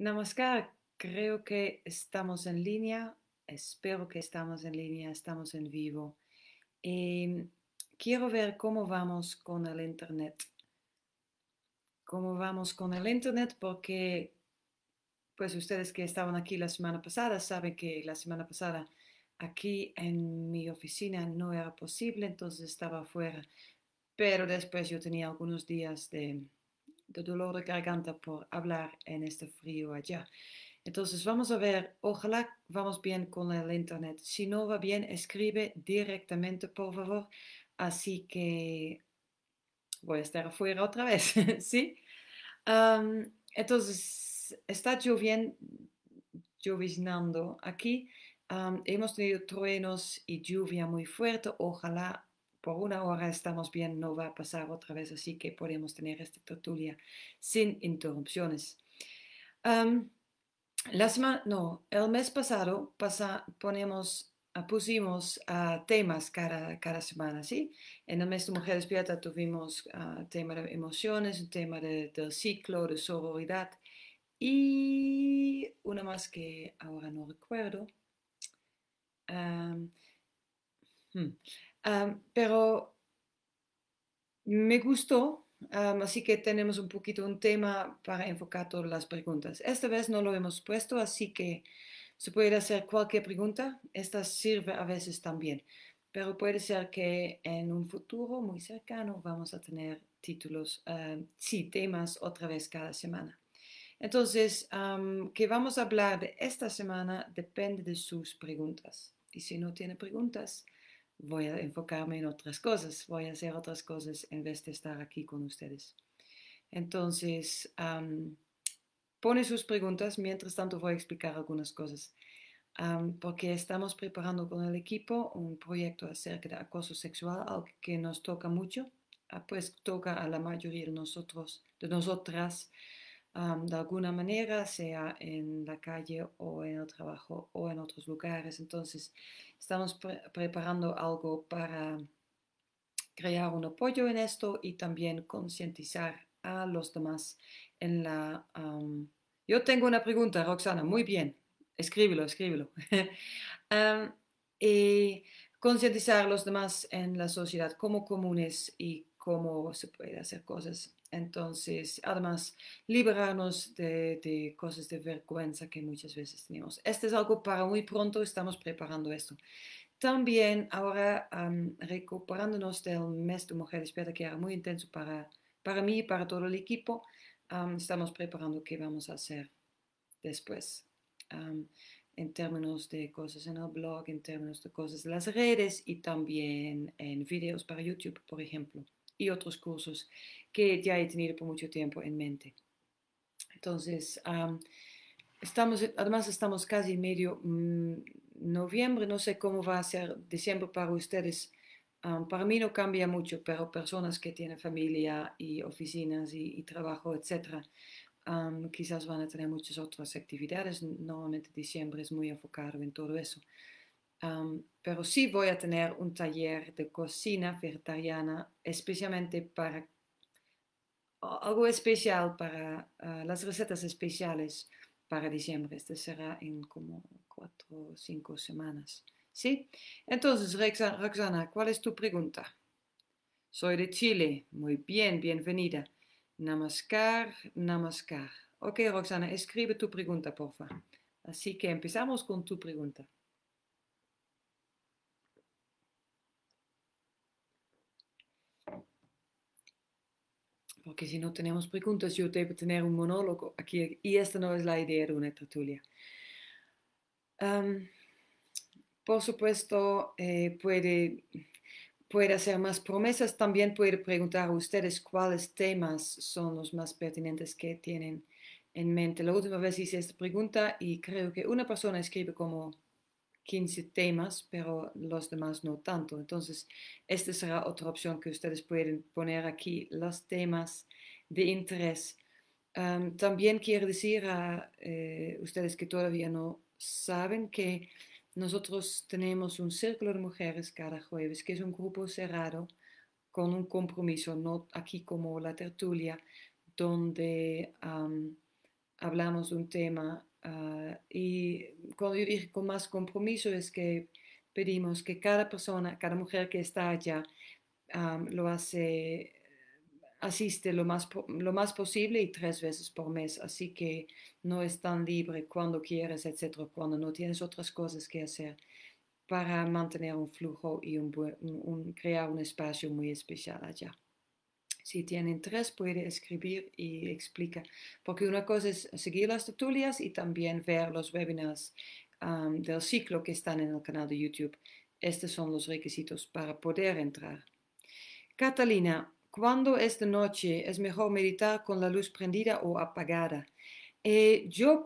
Namaskar, creo que estamos en línea, espero que estamos en línea, estamos en vivo. Em, quiero ver cómo vamos con el Internet. Cómo vamos con el Internet porque, pues ustedes que estaban aquí la semana pasada saben que la semana pasada aquí en mi oficina no era posible, entonces estaba afuera. Pero después yo tenía algunos días de de dolor de garganta por hablar en este frío allá. Entonces vamos a ver, ojalá vamos bien con el internet. Si no va bien, escribe directamente, por favor. Así que voy a estar afuera otra vez, ¿sí? entonces, está lloviendo, lloviznando aquí. hemos tenido truenos y lluvia muy fuerte. Ojalá por una hora estamos bien, no va a pasar otra vez, así que podemos tener esta tertulia sin interrupciones. la semana, no, el mes pasado pasa, ponemos, ah, pusimos ah, temas cada, cada semana, ¿sí? En el mes de ah. Mujer Despierta tuvimos temas tema de emociones, un tema de, del ciclo, de sororidad y una más que ahora no recuerdo. Hmm, pero me gustó, así que tenemos un poquito un tema para enfocar todas las preguntas. Esta vez no lo hemos puesto, así que se puede hacer cualquier pregunta. Esta sirve a veces también, pero puede ser que en un futuro muy cercano vamos a tener títulos, sí, temas otra vez cada semana. Entonces, que vamos a hablar de esta semana depende de sus preguntas. Y si no tiene preguntas, voy a enfocarme en otras cosas, voy a hacer otras cosas en vez de estar aquí con ustedes. Entonces, pone sus preguntas, mientras tanto voy a explicar algunas cosas, porque estamos preparando con el equipo un proyecto acerca de acoso sexual, algo que nos toca mucho, ah, pues toca a la mayoría de nosotros, de nosotras, de alguna manera, sea en la calle o en el trabajo o en otros lugares. Entonces, estamos preparando algo para crear un apoyo en esto y también concientizar a los demás en la... Yo tengo una pregunta, Roxana, muy bien, escríbelo, escríbelo. y concientizar a los demás en la sociedad como comunes y cómo se puede hacer cosas. Entonces, además, liberarnos de, de, cosas de vergüenza que muchas veces tenemos. Este es algo para muy pronto, estamos preparando esto. También ahora recuperándonos del mes de Mujer Despierta, que era muy intenso para, para mí y para todo el equipo, estamos preparando qué vamos a hacer después. en términos de cosas en el blog, en términos de cosas de las redes y también en videos para YouTube, por ejemplo y otros cursos que ya he tenido por mucho tiempo en mente. Entonces, estamos, además estamos casi medio mm, noviembre, no sé cómo va a ser diciembre para ustedes. para mí no cambia mucho, pero personas que tienen familia y oficinas y, trabajo, etcétera, quizás van a tener muchas otras actividades. Normalmente diciembre es muy enfocado en todo eso pero sí voy a tener un taller de cocina vegetariana, especialmente para algo especial para ah, las recetas especiales para diciembre. Este será en como cuatro o cinco semanas. ¿Sí? Entonces, Roxana, ¿cuál es tu pregunta? Soy de Chile. Muy bien, bienvenida. Namaskar, namaskar. Ok, Roxana, escribe tu pregunta, porfa. Así que empezamos con tu pregunta. porque si no tenemos preguntas, pues, yo debo tener un monólogo aquí, y esta no es la idea de una tertulia. por supuesto, eh, puede, puede hacer más promesas, también puede preguntar a ustedes cuáles temas son los más pertinentes que tienen en mente. La última vez hice esta pregunta y creo que una persona escribe como 15 temas, pero los demás no tanto. Entonces, esta será otra opción que ustedes pueden poner aquí, los temas de interés. también quiero decir a eh, ustedes que todavía no saben que nosotros tenemos un círculo de mujeres cada jueves, que es un grupo cerrado con un compromiso, no aquí como la tertulia, donde hablamos de un tema Ah, y cuando con más compromiso es que pedimos que cada persona, cada mujer que está allá, lo hace, asiste lo más, lo más posible y tres veces por mes. Así que no es tan libre cuando quieres, etcétera, cuando no tienes otras cosas que hacer para mantener un flujo y crear un espacio muy especial allá si tienen interés puede escribir y explica. Porque una cosa es seguir las tertulias y también ver los webinars del ciclo que están en el canal de YouTube. Estos son los requisitos para poder entrar. Catalina, cuando es de noche es mejor meditar con la luz prendida o apagada. Eh, yo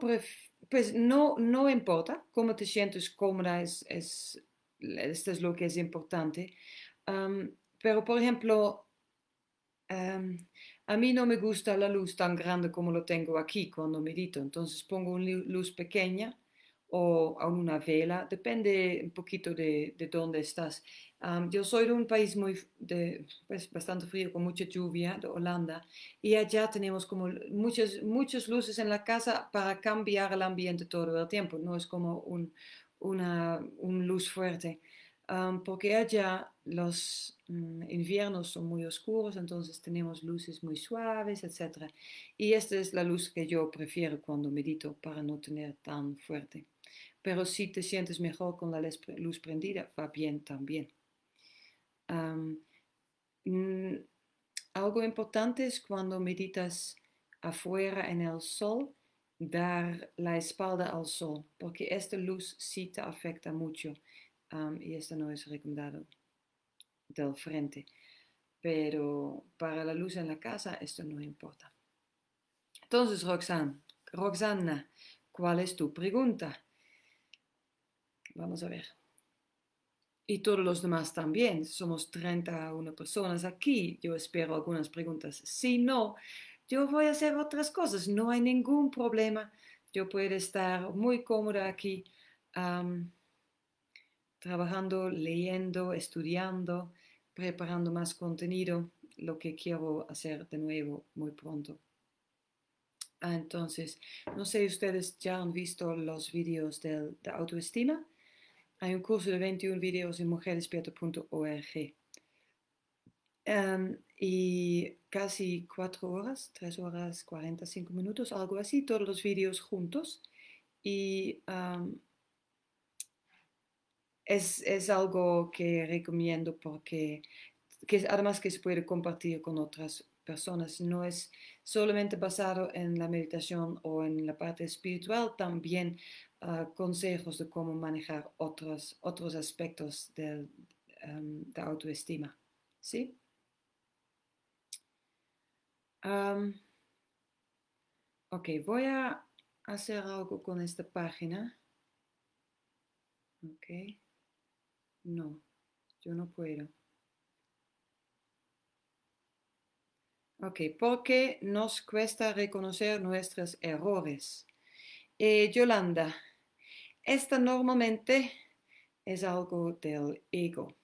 pues no, no importa cómo te sientes cómoda, es, es, esto es lo que es importante. pero por ejemplo, Em, a mí no me gusta la luz tan grande como lo tengo aquí cuando medito, entonces pongo una luz pequeña o una vela, depende un poquito de, dónde estás. yo soy de un país muy de, pues, bastante frío, con mucha lluvia, de Holanda, y allá tenemos como muchas, muchas luces en la casa para cambiar el ambiente todo el tiempo, no es como una luz fuerte porque allá los mm, inviernos son muy oscuros, entonces tenemos luces muy suaves, etc. Y esta es la luz que yo prefiero cuando medito para no tener tan fuerte. Pero si te sientes mejor con la luz prendida, va bien también. Mm, algo importante es cuando meditas afuera en el sol, dar la espalda al sol, porque esta luz sí te afecta mucho y esto no es recomendado del frente. Pero para la luz en la casa esto no importa. Entonces, Roxana, Roxana, ¿cuál es tu pregunta? Vamos a ver. Y todos los demás también. Somos 31 personas aquí. Yo espero algunas preguntas. Si no, yo voy a hacer otras cosas. No hay ningún problema. Yo puedo estar muy cómoda aquí trabajando, leyendo, estudiando, preparando más contenido, lo que quiero hacer de nuevo muy pronto. Ah, entonces, no sé, si ustedes ya han visto los vídeos de, autoestima. Hay un curso de 21 vídeos en mujerdespierta.org. Em, y casi 4 horas, 3 horas 45 minutos, algo así, todos los vídeos juntos. Y em, es, algo que recomiendo porque además que se puede compartir con otras personas. No es solamente basado en la meditación o en la parte espiritual, también ah, consejos de cómo manejar otros, otros aspectos em, de, autoestima. ¿Sí? ok, voy a hacer algo con esta página. No, yo no puedo. Ok, porque nos cuesta reconocer nuestros errores. Eh, Yolanda, esta normalmente es algo del ego.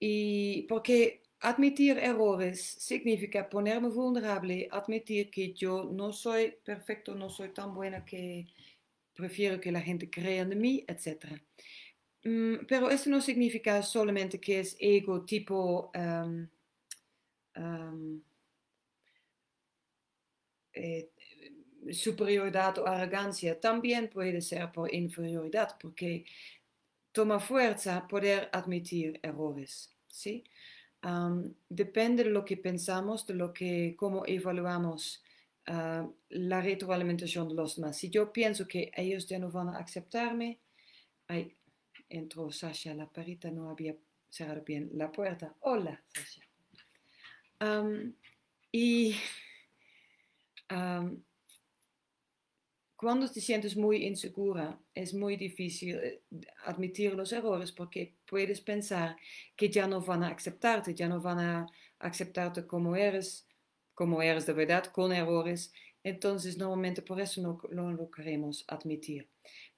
Y porque admitir errores significa ponerme vulnerable, admitir que yo no soy perfecto, no soy tan buena que prefiero que la gente crea en mí, etc. Mm, pero esto no significa solamente que es ego tipo em, em, eh, superioridad o arrogancia. También puede ser por inferioridad, porque toma fuerza poder admitir errores. ¿sí? depende de lo que pensamos, de lo que, cómo evaluamos ah, la retroalimentación de los demás. Si yo pienso que ellos ya no van a aceptarme, hay Entró Sasha, la parita no había cerrado bien la puerta. Hola, Sasha. y cuando te sientes muy insegura, es muy difícil eh, admitir los errores porque puedes pensar que ya no van a aceptarte, ya no van a aceptarte como eres, como eres de verdad, con errores. Entonces, normalmente por eso no lo queremos admitir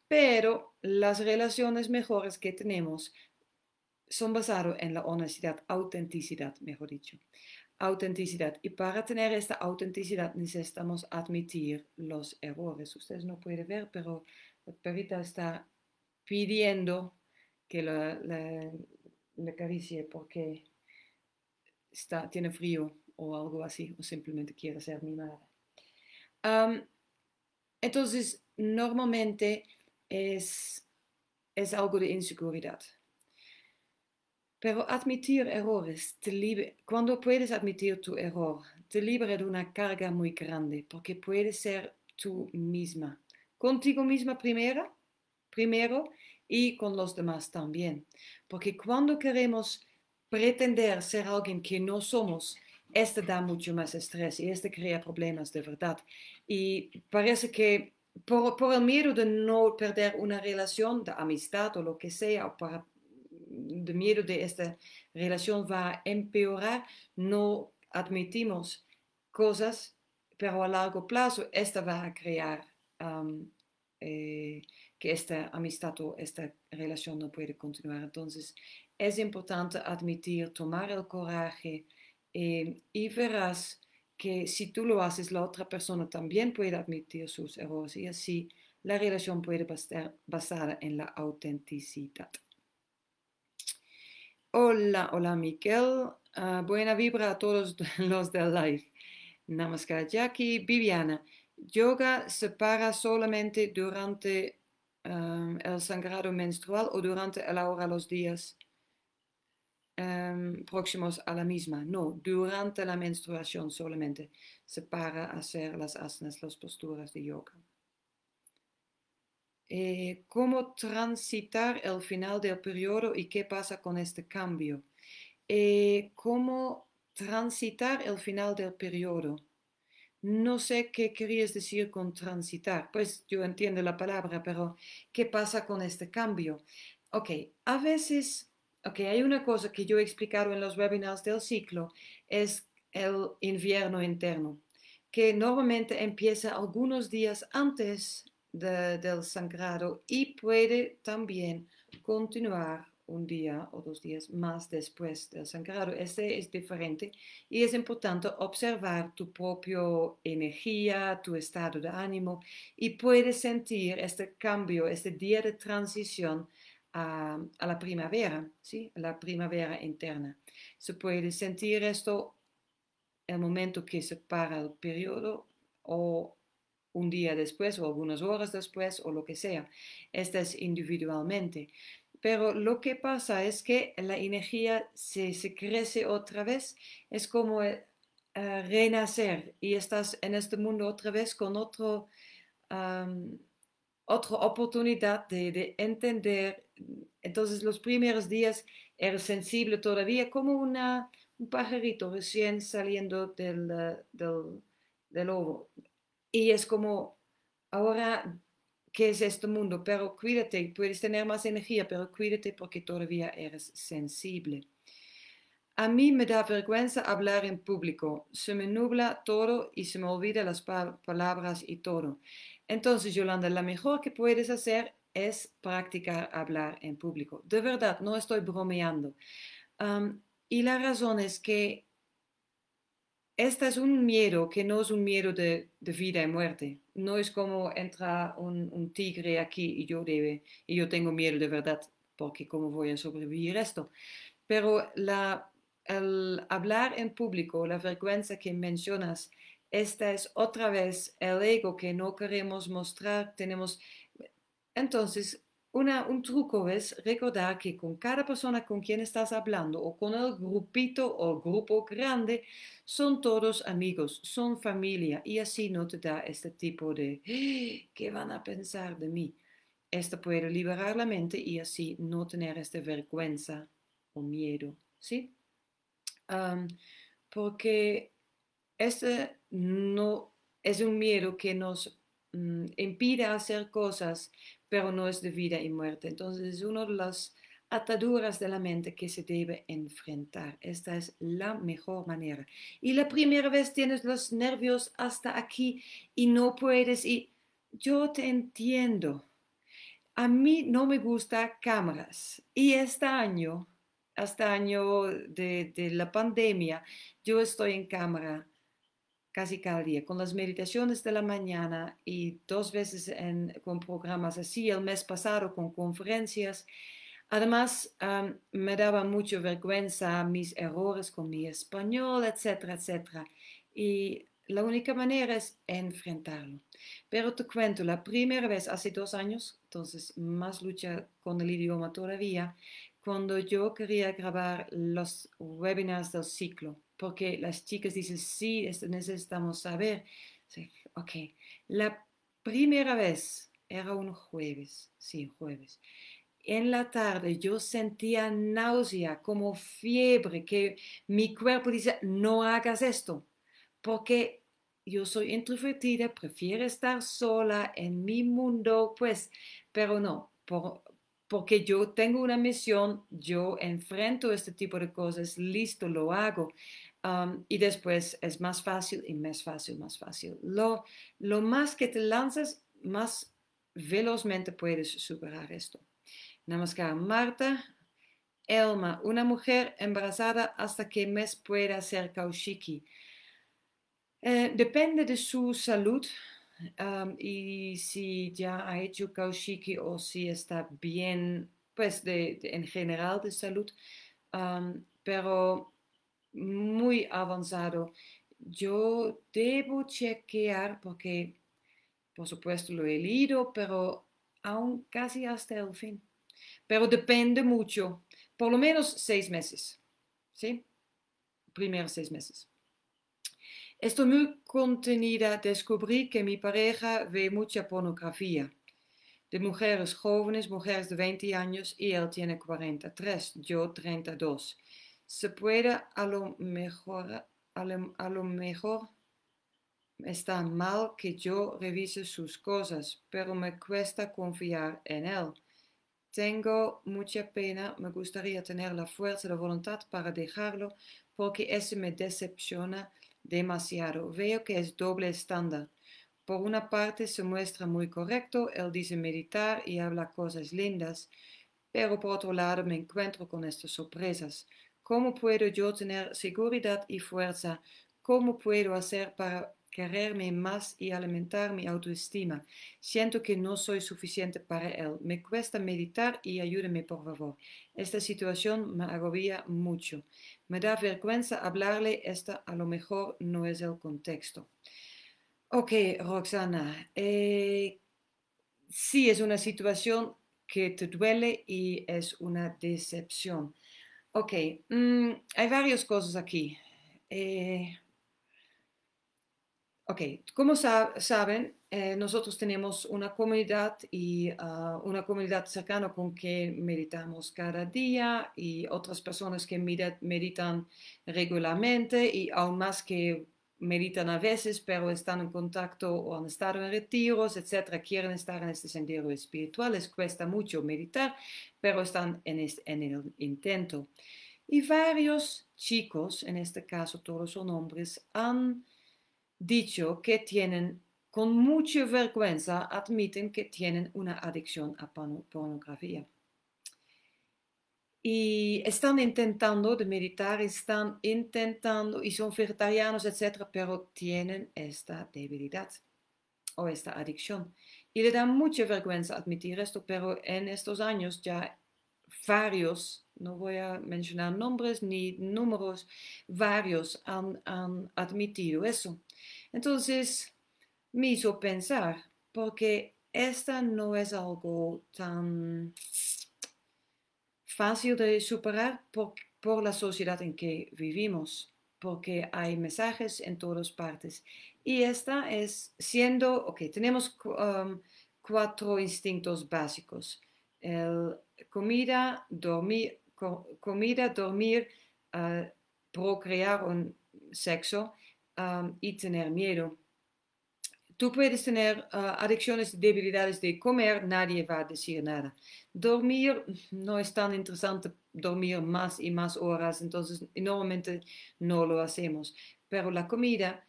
pero las relaciones mejores que tenemos son basadas en la honestidad, autenticidad, mejor dicho. Autenticidad. Y para tener esta autenticidad necesitamos admitir los errores. Ustedes no pueden ver, pero la perrita está pidiendo que la caricie porque está, tiene frío o algo así, o simplemente quiere ser mimada. madre entonces, normalmente es, es algo de inseguridad. Pero admitir errores te cuando puedes admitir tu error, te libera de una carga muy grande, porque puedes ser tú misma, contigo misma primero, primero y con los demás también. Porque cuando queremos pretender ser alguien que no somos, este da mucho más estrés y este crea problemas de verdad. Y parece que por, por, el miedo de no perder una relación de amistad o lo que sea, o para, mm, de miedo de esta relación va a empeorar, no admitimos cosas, pero a largo plazo esta va a crear eh, que esta amistad o esta relación no puede continuar. Entonces es importante admitir, tomar el coraje eh, y verás que si tú lo haces, la otra persona también puede admitir sus errores y así la relación puede estar basada en la autenticidad. Hola, hola Miquel. Ah, buena vibra a todos los del live. Namaskar Jackie. Viviana, yoga se para solamente durante ah, el sangrado menstrual o durante la hora los días. Em, próximos a la misma. No, durante la menstruación solamente se para hacer las asanas, las posturas de yoga. Eh, ¿Cómo transitar el final del periodo y qué pasa con este cambio? Eh, ¿Cómo transitar el final del periodo? No sé qué querías decir con transitar. Pues yo entiendo la palabra, pero ¿qué pasa con este cambio? Ok, a veces Ok, hay una cosa que yo he explicado en los webinars del ciclo, es el invierno interno, que normalmente empieza algunos días antes del sangrado y puede también continuar un día o dos días más después del sangrado. Este es diferente y es importante observar tu propia energía, tu estado de ánimo y puedes sentir este cambio, este día de transición a, la primavera, ¿sí? la primavera interna. Se puede sentir esto el momento que se para el periodo o un día después o algunas horas después o lo que sea. Esto es individualmente. Pero lo que pasa es que la energía se, se crece otra vez, es como eh, renacer y estás en este mundo otra vez con otro, otra oportunidad de, entender. Entonces los primeros días era sensible todavía como una, un pajarito recién saliendo del, eh, del, del Y es como, ahora, ¿qué es este mundo? Pero cuídate, puedes tener más energía, pero cuídate porque todavía eres sensible. A mí me da vergüenza hablar en público. Se me nubla todo y se me olvida las palabras y todo. Entonces, Yolanda, la mejor que puedes hacer es practicar hablar en público. De verdad, no estoy bromeando. y la razón es que este es un miedo que no es un miedo de, vida y muerte. No es como entra un, tigre aquí y yo, y yo tengo miedo de verdad, porque ¿cómo voy a sobrevivir esto? Pero la, el hablar en público, la frecuencia que mencionas, esta es otra vez el ego que no queremos mostrar. Tenemos entonces una, un truco es recordar que con cada persona con quien estás hablando o con el grupito o grupo grande, son todos amigos, son familia y así no te da este tipo de ¡Ah! ¿qué van a pensar de mí? Esto puede liberar la mente y así no tener esta vergüenza o miedo, ¿sí? porque este no es un miedo que nos mm, impide hacer cosas, pero no es de vida y muerte. Entonces es una de las ataduras de la mente que se debe enfrentar. Esta es la mejor manera. Y la primera vez tienes los nervios hasta aquí y no puedes y yo te entiendo. A mí no me gustan cámaras y este año, este año de la pandemia, yo estoy en cámara casi cada día, con las meditaciones de la mañana y dos veces con programas así, el mes pasado con conferencias. Además, me daba mucha vergüenza mis errores con mi español, etcétera, etcétera. Y la única manera es enfrentarlo. Pero te cuento, la primera vez hace dos años, entonces más lucha con el idioma todavía, cuando yo quería grabar los webinars del ciclo porque las chicas dicen, sí, esto necesitamos saber. ok, la primera vez era un jueves, sí, jueves. En la tarde yo sentía náusea, como fiebre, que mi cuerpo dice, no hagas esto, porque yo soy introvertida, prefiero estar sola en mi mundo, pues, pero no, por, porque yo tengo una misión, yo enfrento este tipo de cosas, listo, lo hago y después es más fácil y más fácil, más fácil. Lo, lo más que te lanzas, más velozmente puedes superar esto. Namaskar, Marta. Elma, una mujer embarazada hasta que mes pueda hacer cauchiki eh, depende de su salud y si ya ha hecho kaushiki o si está bien, pues de, en general de salud. pero muy avanzado, yo debo chequear porque, por supuesto, lo he leído, pero aún casi hasta el fin. Pero depende mucho, por lo menos seis meses, ¿sí? Primeros seis meses. esto muy contenida, descubrí que mi pareja ve mucha pornografía de mujeres jóvenes, mujeres de 20 años y él tiene 43, yo 32 se puede a lo mejor, a lo, mejor está mal que yo revise sus cosas, pero me cuesta confiar en él. Tengo mucha pena, me gustaría tener la fuerza, la voluntad para dejarlo, porque eso me decepciona demasiado. Veo que es doble estándar. Por una parte se muestra muy correcto, él dice meditar y habla cosas lindas, pero por otro lado me encuentro con estas sorpresas. ¿Cómo puedo yo tener seguridad y fuerza? ¿Cómo puedo hacer para quererme más y alimentar mi autoestima? Siento que no soy suficiente para él. Me cuesta meditar y ayúdame, por favor. Esta situación me agobia mucho. Me da vergüenza hablarle. Esta a lo mejor no es el contexto. Ok, Roxana. Eh, sí, es una situación que te duele y es una decepción. Ok, mm, hay varias cosas aquí. Eh, ok, como saben, eh, nosotros tenemos una comunidad y ah, una comunidad cercana con que meditamos cada día y otras personas que meditan regularmente y aún más que meditan a veces, pero están en contacto o han estado en retiros, etcétera, quieren estar en este sendero espiritual, les cuesta mucho meditar, pero están en, en el intento. Y varios chicos, en este caso todos son hombres, han dicho que tienen, con mucha vergüenza, admiten que tienen una adicción a pornografía y están intentando de meditar, están intentando y son vegetarianos, etcétera, pero tienen esta debilidad o esta adicción. Y le da mucha vergüenza admitir esto, pero en estos años ya varios, no voy a mencionar nombres ni números, varios han, han admitido eso. Entonces me hizo pensar, porque esta no es algo tan fácil de superar por, la sociedad en que vivimos, porque hay mensajes en todas partes. Y esta es siendo, ok, tenemos um, cuatro instintos básicos. El comida, dormir, ah, procrear un sexo um, y tener miedo. Tú puedes tener ah, adicciones y debilidades de comer, nadie va a decir nada. Dormir no es tan interesante, dormir más y más horas, entonces normalmente no lo hacemos. Pero la comida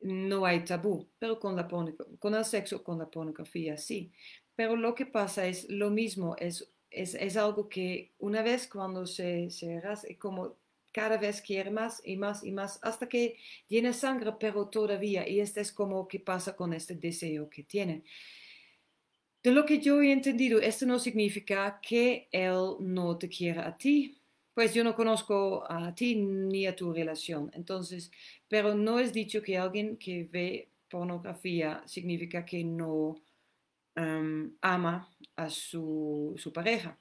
no hay tabú, pero con, la con el sexo, con la pornografía sí. Pero lo que pasa es lo mismo, es, es, es algo que una vez cuando se, se como cada vez quiere más y más y más hasta que tiene sangre, pero todavía, y este es como que pasa con este deseo que tiene. De lo que yo he entendido, esto no significa que él no te quiera a ti, pues yo no conozco a ti ni a tu relación. Entonces, pero no es dicho que alguien que ve pornografía significa que no ama a su pareja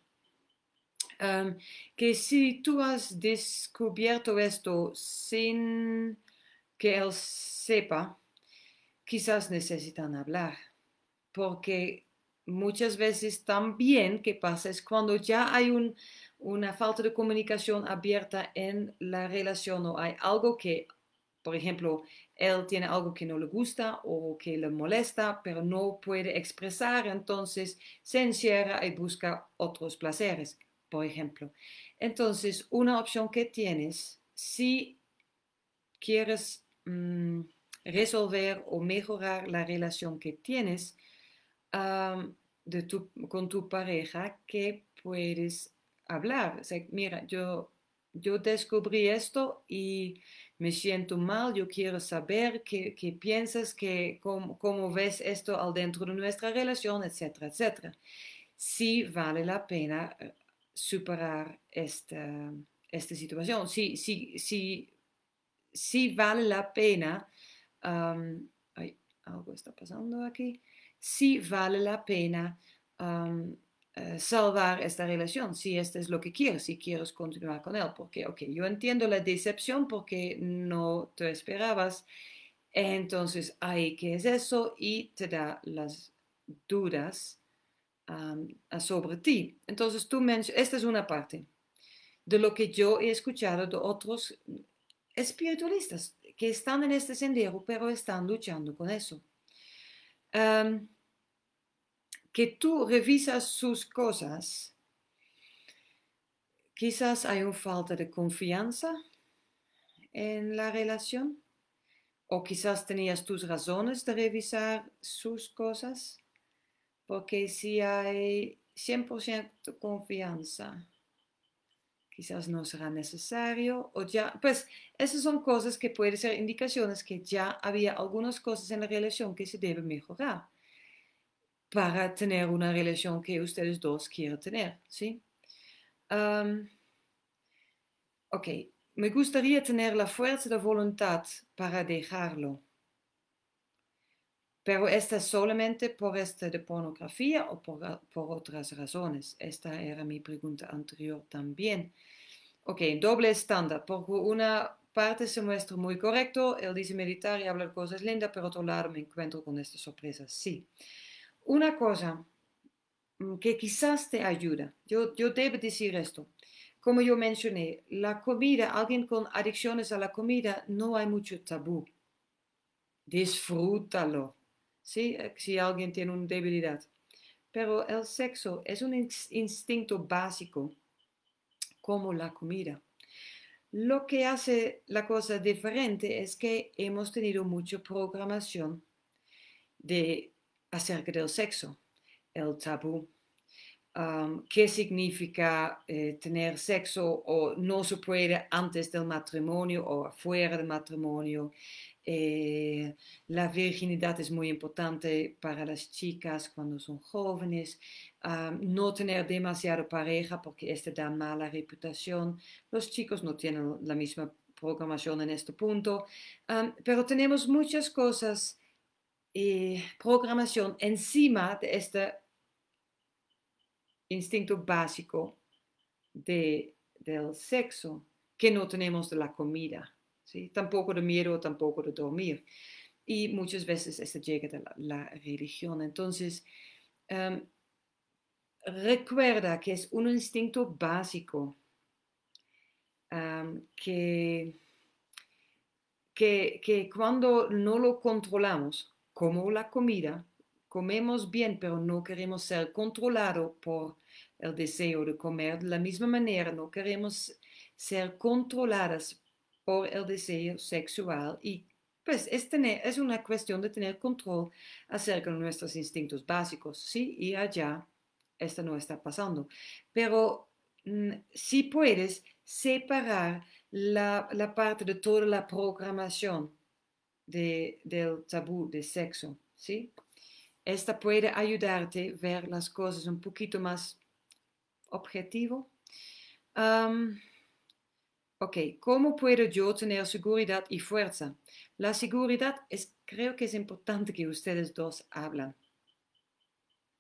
que si tú has descubierto esto sin que él sepa, quizás necesitan hablar, porque muchas veces también que pasa es cuando ya hay una falta de comunicación abierta en la relación o hay algo que, por ejemplo, él tiene algo que no le gusta o que le molesta, pero no puede expresar, entonces se encierra y busca otros placeres por ejemplo. Entonces, una opción que tienes, si quieres mm, resolver o mejorar la relación que tienes de con tu pareja, que puedes hablar. mira, yo, yo descubrí esto y me siento mal, yo quiero saber qué, piensas, qué, cómo, cómo, ves esto al dentro de nuestra relación, etcétera, etcétera. Si vale la pena superar esta, esta situación. Si, si, si, si, vale la pena, algo está pasando aquí, si vale la pena eh, salvar esta relación, si esto es lo que quieres, si quieres continuar con él, porque, ok, yo entiendo la decepción porque no te esperabas, entonces, hay ¿qué es eso? Y te da las dudas um, sobre ti. Entonces tú esta es una parte de lo que yo he escuchado de otros espiritualistas que están en este sendero, pero están luchando con eso. que tú revisas sus cosas, quizás hay un falta de confianza en la relación, o quizás tenías tus razones de revisar sus cosas, porque si hay 100% confianza, quizás no será necesario o ya, pues esas son cosas que pueden ser indicaciones que ya había algunas cosas en la relación que se deben mejorar para tener una relación que ustedes dos quieran tener, ¿sí? ok, me gustaría tener la fuerza de voluntad para dejarlo. Pero esta solamente por esta de pornografía o por, otras razones. Esta era mi pregunta anterior también. Ok, doble estándar. Por una parte se muestra muy correcto, él dice meditar y hablar cosas lindas, pero otro lado me encuentro con esta sorpresa. Sí. Una cosa mm, que quizás te ayuda, yo, yo debo decir esto. Como yo mencioné, la comida, alguien con adicciones a la comida, no hay mucho tabú. Disfrútalo. Eh, si alguien tiene una debilidad. Pero el sexo es un instinto básico, como la comida. Lo que hace la cosa diferente es que hemos tenido mucha programación de, acerca del sexo, el tabú, um, qué significa eh, tener sexo o no se puede antes del matrimonio o fuera del matrimonio, eh, la virginidad es muy importante para las chicas cuando son jóvenes. Ah, no tener demasiado pareja porque este da mala reputación. Los chicos no tienen la misma programación en este punto. Ah, pero tenemos muchas cosas y eh, programación encima de este instinto básico del sexo que no tenemos de la comida. Tampoco de miedo, tampoco de dormir. Y muchas veces esto llega de la, religión. Entonces, em, recuerda que es un instinto básico em, que, que cuando no lo controlamos, como la comida, comemos bien, pero no queremos ser controlados por el deseo de comer. De la misma manera, no queremos ser controladas el deseo sexual y pues es, tener, es una cuestión de tener control acerca de nuestros instintos básicos. Sí y allá, esto no está pasando. Pero mm, si puedes separar la, la, parte de toda la programación de, del tabú de sexo, ¿sí? Esta puede ayudarte a ver las cosas un poquito más objetivo. Ok, ¿cómo puedo yo tener seguridad y fuerza? La seguridad es, creo que es importante que ustedes dos hablan.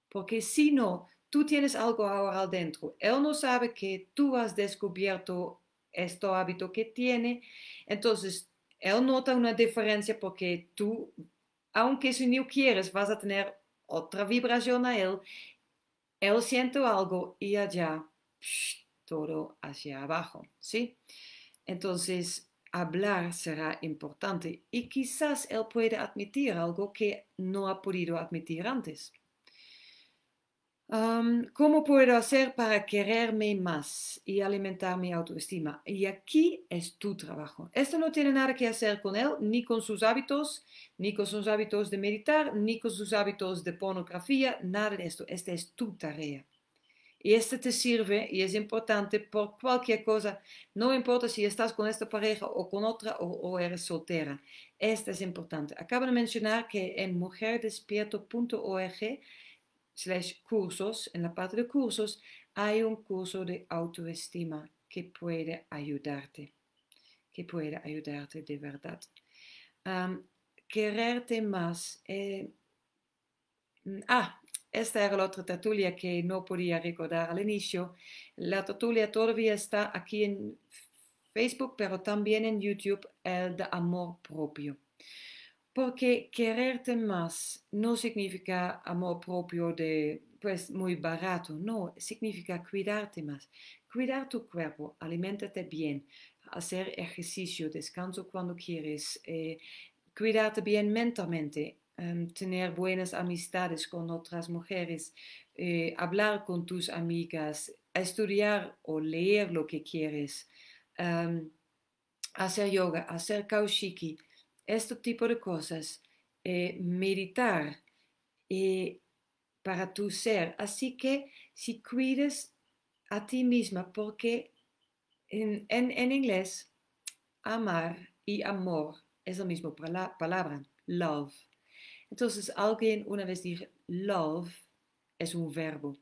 Porque si no, tú tienes algo ahora dentro Él no sabe que tú has descubierto este hábito que tiene. Entonces, él nota una diferencia porque tú, aunque si no quieres, vas a tener otra vibración a él. Él siente algo y allá, todo hacia abajo, ¿sí? Entonces, hablar será importante y quizás él pueda admitir algo que no ha podido admitir antes. ¿Cómo puedo hacer para quererme más y alimentar mi autoestima? Y aquí es tu trabajo. Esto no tiene nada que hacer con él, ni con sus hábitos, ni con sus hábitos de meditar, ni con sus hábitos de pornografía, nada de esto. Esta es tu tarea. Y este te sirve y es importante por cualquier cosa. No importa si estás con esta pareja o con otra o, eres soltera. Este es importante. Acabo de mencionar que en mujerdespierto.org slash cursos, en la parte de cursos, hay un curso de autoestima que puede ayudarte. Que puede ayudarte de verdad. quererte más. Eh, ah, esta era la otra tertulia que no podía recordar al inicio. La tertulia todavía está aquí en Facebook, pero también en YouTube, el de amor propio. Porque quererte más no significa amor propio de pues muy barato, no, significa cuidarte más. Cuidar tu cuerpo, alimentarte bien, hacer ejercicio, descanso cuando quieres, eh, cuidarte bien mentalmente, Em, tener buenas amistades con otras mujeres, eh, hablar con tus amigas, estudiar o leer lo que quieres, em, hacer yoga, hacer kaushiki, este tipo de cosas, eh, meditar eh, para tu ser. Así que si cuides a ti misma, porque en, en, en inglés, amar y amor es la misma palabra, love. Entonces, alguien una vez love es un verbo.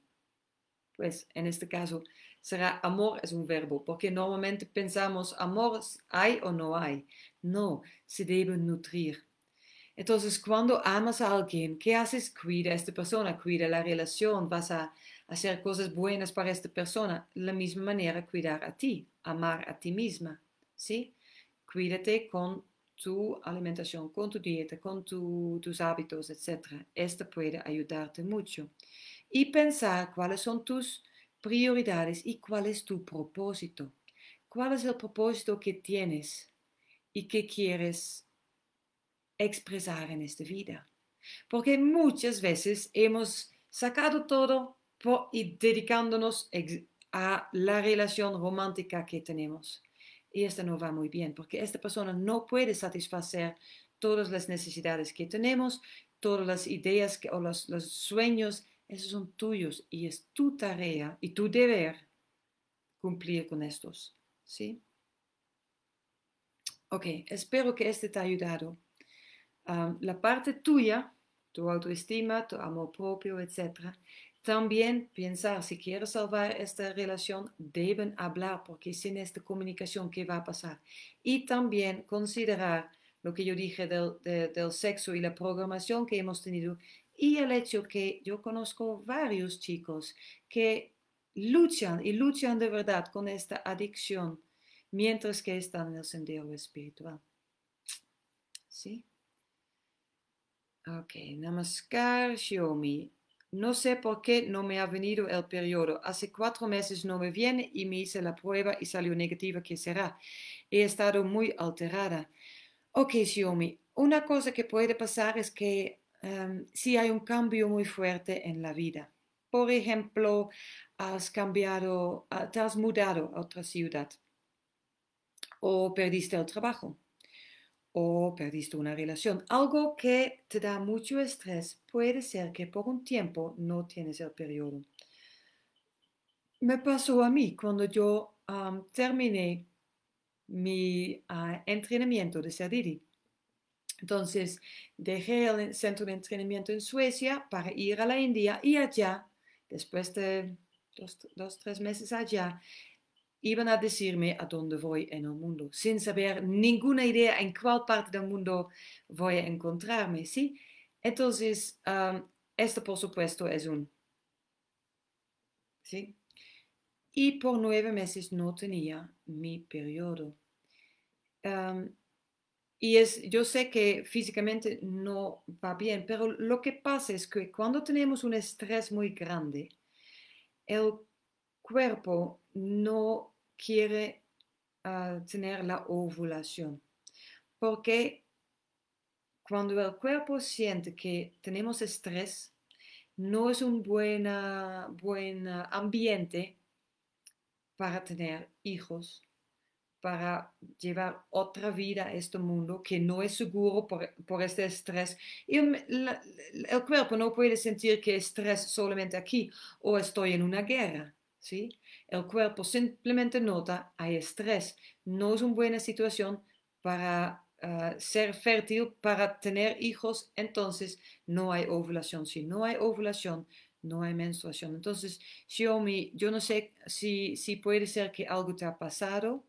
Pues en este caso será amor es un verbo, porque normalmente pensamos amor hay o no hay. No, se debe nutrir. Entonces, cuando amas a alguien, ¿qué haces? Cuida a esta persona, cuida la relación, vas a hacer cosas buenas para esta persona. La misma manera, cuidar a ti, amar a ti misma, ¿sí? Cuídate con tu alimentación, con tu dieta, con tus hábitos, etcétera Esto puede ayudarte mucho. Y pensar cuáles son tus prioridades y cuál es tu propósito. ¿Cuál es el propósito que tienes y que quieres expresar en esta vida? Porque muchas veces hemos sacado todo y dedicándonos a la relación romántica que tenemos y esto no va muy bien, porque esta persona no puede satisfacer todas las necesidades que tenemos, todas las ideas que, o los, sueños, esos son tuyos y es tu tarea y tu deber cumplir con estos, ¿sí? Ok, espero que este te haya ayudado. a ah, la parte tuya, tu autoestima, tu amor propio, etcétera, también pensar, si quiero salvar esta relación, deben hablar, porque sin esta comunicación, ¿qué va a pasar? Y también considerar lo que yo dije del, del sexo y la programación que hemos tenido y el hecho que yo conozco varios chicos que luchan y luchan de verdad con esta adicción mientras que están en el sendero espiritual. ¿Sí? Ok, namaskar, no sé por qué no me ha venido el periodo. Hace cuatro meses no me viene y me hice la prueba y salió negativa que será. He estado muy alterada. Ok, Xiaomi, una cosa que puede pasar es que em, si hay un cambio muy fuerte en la vida. Por ejemplo, has cambiado, ah, te has mudado a otra ciudad o perdiste el trabajo o perdiste una relación, algo que te da mucho estrés, puede ser que por un tiempo no tienes el periodo. Me pasó a mí cuando yo terminé mi ah, entrenamiento de Sadiri. Entonces dejé el centro de entrenamiento en Suecia para ir a la India y allá, después de dos, dos tres meses allá, iban a decirme a dónde voy en el mundo. Sin saber ninguna idea en cuál parte del mundo voy a encontrarme, ¿sí? Entonces, um, esto por supuesto es un... ¿Sí? Y por nueve meses no tenía mi periodo. Um, y es, yo sé que físicamente no va bien, pero lo que pasa es que cuando tenemos un estrés muy grande, el cuerpo no quiere ah, tener la ovulación, porque cuando el cuerpo siente que tenemos estrés, no es un buen ambiente para tener hijos, para llevar otra vida a este mundo que no es seguro por, este estrés. Y el, cuerpo no puede sentir que estrés solamente aquí o estoy en una guerra. ¿sí? El cuerpo simplemente nota, hay estrés, no es una buena situación para ah, ser fértil, para tener hijos, entonces no hay ovulación. Si no hay ovulación, no hay menstruación. Entonces, me yo no sé si, si puede ser que algo te ha pasado.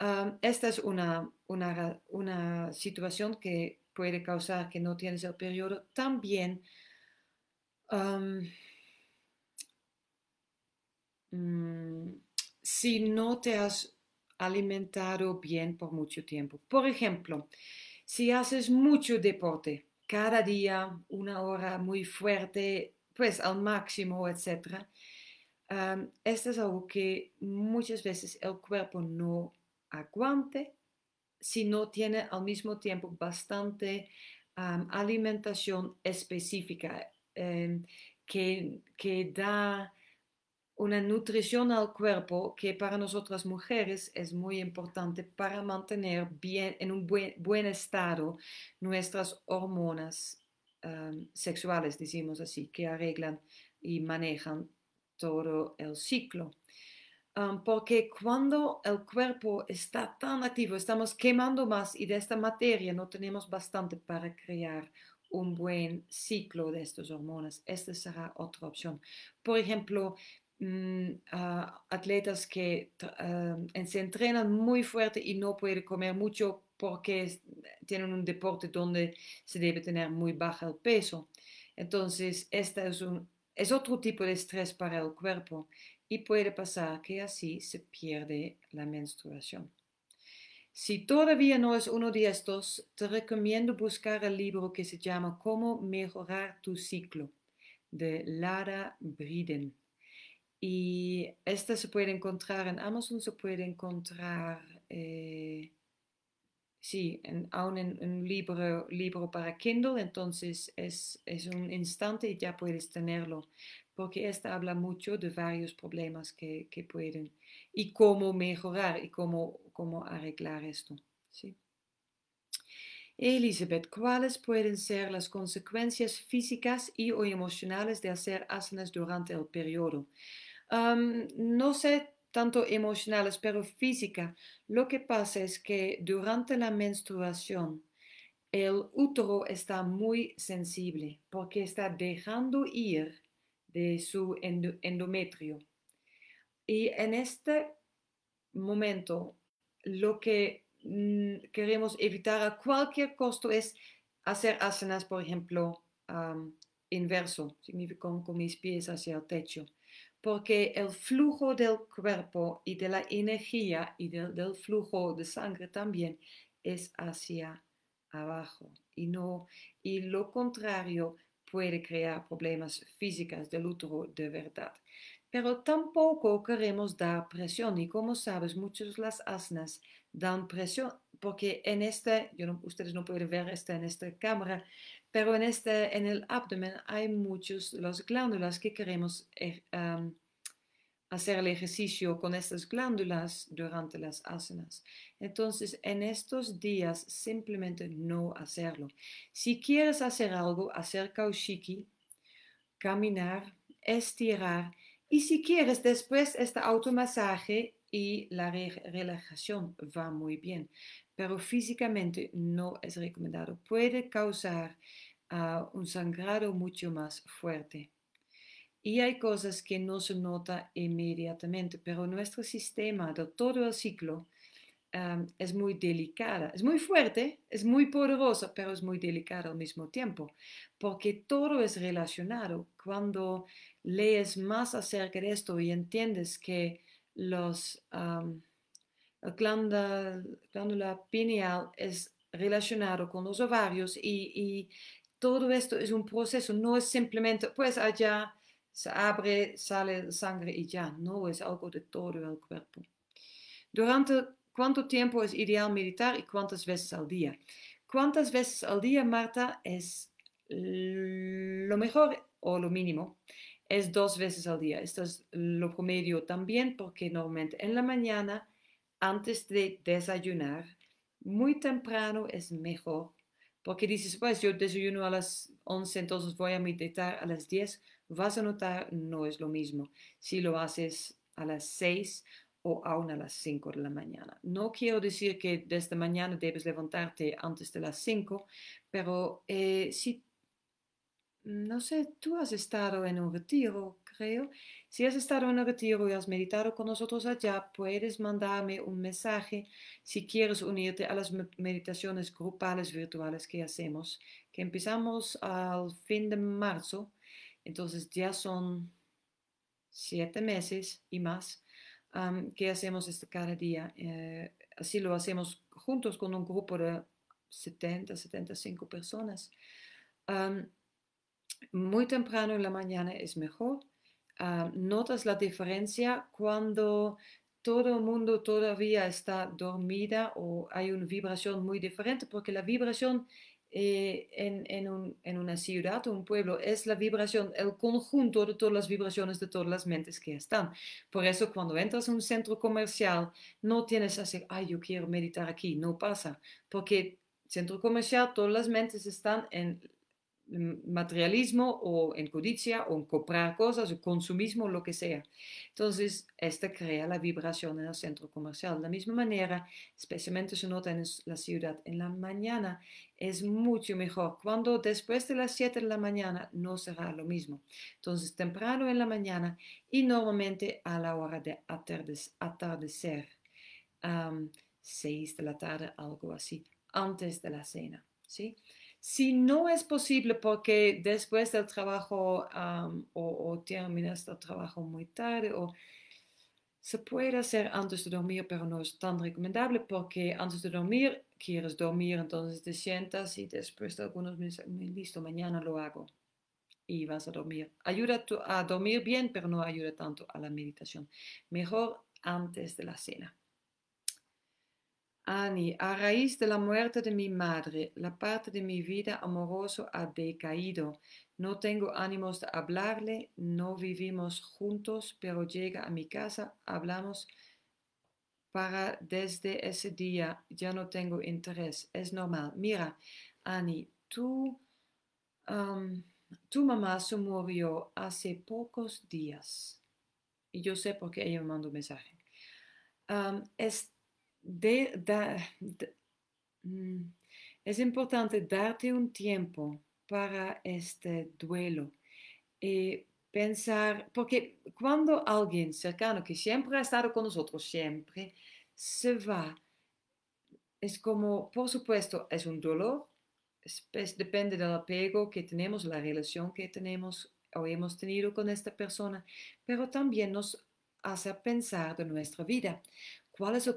Ah, esta es una, una, una situación que puede causar que no tienes el periodo. También... Mm, si no te has alimentado bien por mucho tiempo. Por ejemplo, si haces mucho deporte, cada día una hora muy fuerte, pues al máximo, etc. esto es algo que muchas veces el cuerpo no aguante si no tiene al mismo tiempo bastante alimentación específica em, que, que da una nutrición al cuerpo que para nosotras mujeres es muy importante para mantener bien en un buen, buen estado nuestras hormonas sexuales, decimos así, que arreglan y manejan todo el ciclo. porque cuando el cuerpo está tan activo, estamos quemando más y de esta materia no tenemos bastante para crear un buen ciclo de estas hormonas. Esta será otra opción. Por ejemplo, Mm, atletas que em, se entrenan muy fuerte y no pueden comer mucho porque tienen un deporte donde se debe tener muy bajo el peso. Entonces, este es, un, es otro tipo de estrés para el cuerpo y puede pasar que así se pierde la menstruación. Si todavía no es uno de estos, te recomiendo buscar el libro que se llama Cómo mejorar tu ciclo de Lara Briden. Y esta se puede encontrar en Amazon, se puede encontrar, eh, sí, en, aún en un libro, libro para Kindle, entonces es, es, un instante y ya puedes tenerlo, porque esta habla mucho de varios problemas que, que pueden y cómo mejorar y cómo, cómo arreglar esto. ¿sí? Elizabeth, ¿cuáles pueden ser las consecuencias físicas y o emocionales de hacer asanas durante el periodo? no sé tanto emocionales, pero física. Lo que pasa es que durante la menstruación el útero está muy sensible porque está dejando ir de su endometrio. Y en este momento lo que mm, queremos evitar a cualquier costo es hacer asanas, por ejemplo, inverso, con mis pies hacia el techo porque el flujo del cuerpo y de la energía y del flujo de sangre también es hacia abajo y no y lo contrario puede crear problemas físicos del útero de verdad. Pero tampoco queremos dar presión y como sabes muchas las asnas dan presión porque en este, ustedes no pueden ver esta en esta cámara, pero en, este, en el abdomen hay muchas las glándulas que queremos eh, hacer el ejercicio con estas glándulas durante las asanas. Entonces, en estos días simplemente no hacerlo. Si quieres hacer algo, hacer kaushiki, caminar, estirar. Y si quieres, después este automasaje, y la relajación va muy bien, pero físicamente no es recomendado. Puede causar ah, un sangrado mucho más fuerte. Y hay cosas que no se nota inmediatamente, pero nuestro sistema de todo el ciclo es muy delicada, es muy fuerte, es muy poderosa, pero es muy delicada al mismo tiempo, porque todo es relacionado. Cuando lees más acerca de esto y entiendes que los, la glándula, pineal es relacionado con los ovarios y, y, todo esto es un proceso, no es simplemente, pues allá se abre, sale sangre y ya, no es algo de todo el cuerpo. Durante cuánto tiempo es ideal meditar y cuántas veces al día. Cuántas veces al día, Marta, es lo mejor o lo mínimo es dos veces al día. Esto es lo promedio también porque normalmente en la mañana, antes de desayunar, muy temprano es mejor. Porque dices, pues yo desayuno a las 11, entonces voy a meditar a las 10. Vas a notar, no es lo mismo si lo haces a las 6 o aún a las 5 de la mañana. No quiero decir que desde mañana debes levantarte antes de las 5, pero eh, si Mm, no sé, tú has estado en un retiro, creo. Si has estado en un retiro y has meditado con nosotros allá, puedes mandarme un mensaje si quieres unirte a las meditaciones grupales virtuales que hacemos, que empezamos al fin de marzo. Entonces ya son siete meses y más que hacemos este cada día. Eh, así lo hacemos juntos con un grupo de 70, 75 personas muy temprano en la mañana es mejor. Ah, notas la diferencia cuando todo el mundo todavía está dormida o hay una vibración muy diferente, porque la vibración eh, en, una ciudad o un pueblo es la vibración, el conjunto de todas las vibraciones de todas las mentes que están. Por eso cuando entras a un centro comercial, no tienes así, ay, yo quiero meditar aquí, no pasa, porque centro comercial, todas las mentes están en Mm, materialismo o en codicia o en comprar cosas o consumismo, lo que sea. Entonces, esta crea la vibración en el centro comercial. De la misma manera, especialmente se nota en la ciudad, en la mañana es mucho mejor. Cuando después de las 7 de la mañana no será lo mismo. Entonces, temprano en la mañana y normalmente a la hora de atardecer, um, 6 de la tarde, algo así, antes de la cena. ¿sí? Si no es posible porque después del trabajo o, o, terminas el trabajo muy tarde o se puede hacer antes de dormir, pero no es tan recomendable porque antes de dormir quieres dormir, entonces te sientas y después de algunos minutos, listo, mañana lo hago y vas a dormir. Ayuda a dormir bien, pero no ayuda tanto a la meditación. Mejor antes de la cena. Ani, a raíz de la muerte de mi madre, la parte de mi vida amoroso ha decaído. No tengo ánimos de hablarle, no vivimos juntos, pero llega a mi casa, hablamos para desde ese día, ya no tengo interés, es normal. Mira, Ani, tú, tu mamá se murió hace pocos días y yo sé por qué ella me mandó un mensaje. Mm, es importante darte un tiempo para este duelo y eh, pensar, porque cuando alguien cercano que siempre ha estado con nosotros, siempre se va, es como, por supuesto, es un dolor, depende del apego que tenemos, la relación que tenemos o hemos tenido con esta persona, pero también nos hace pensar de nuestra vida. ¿Cuál es el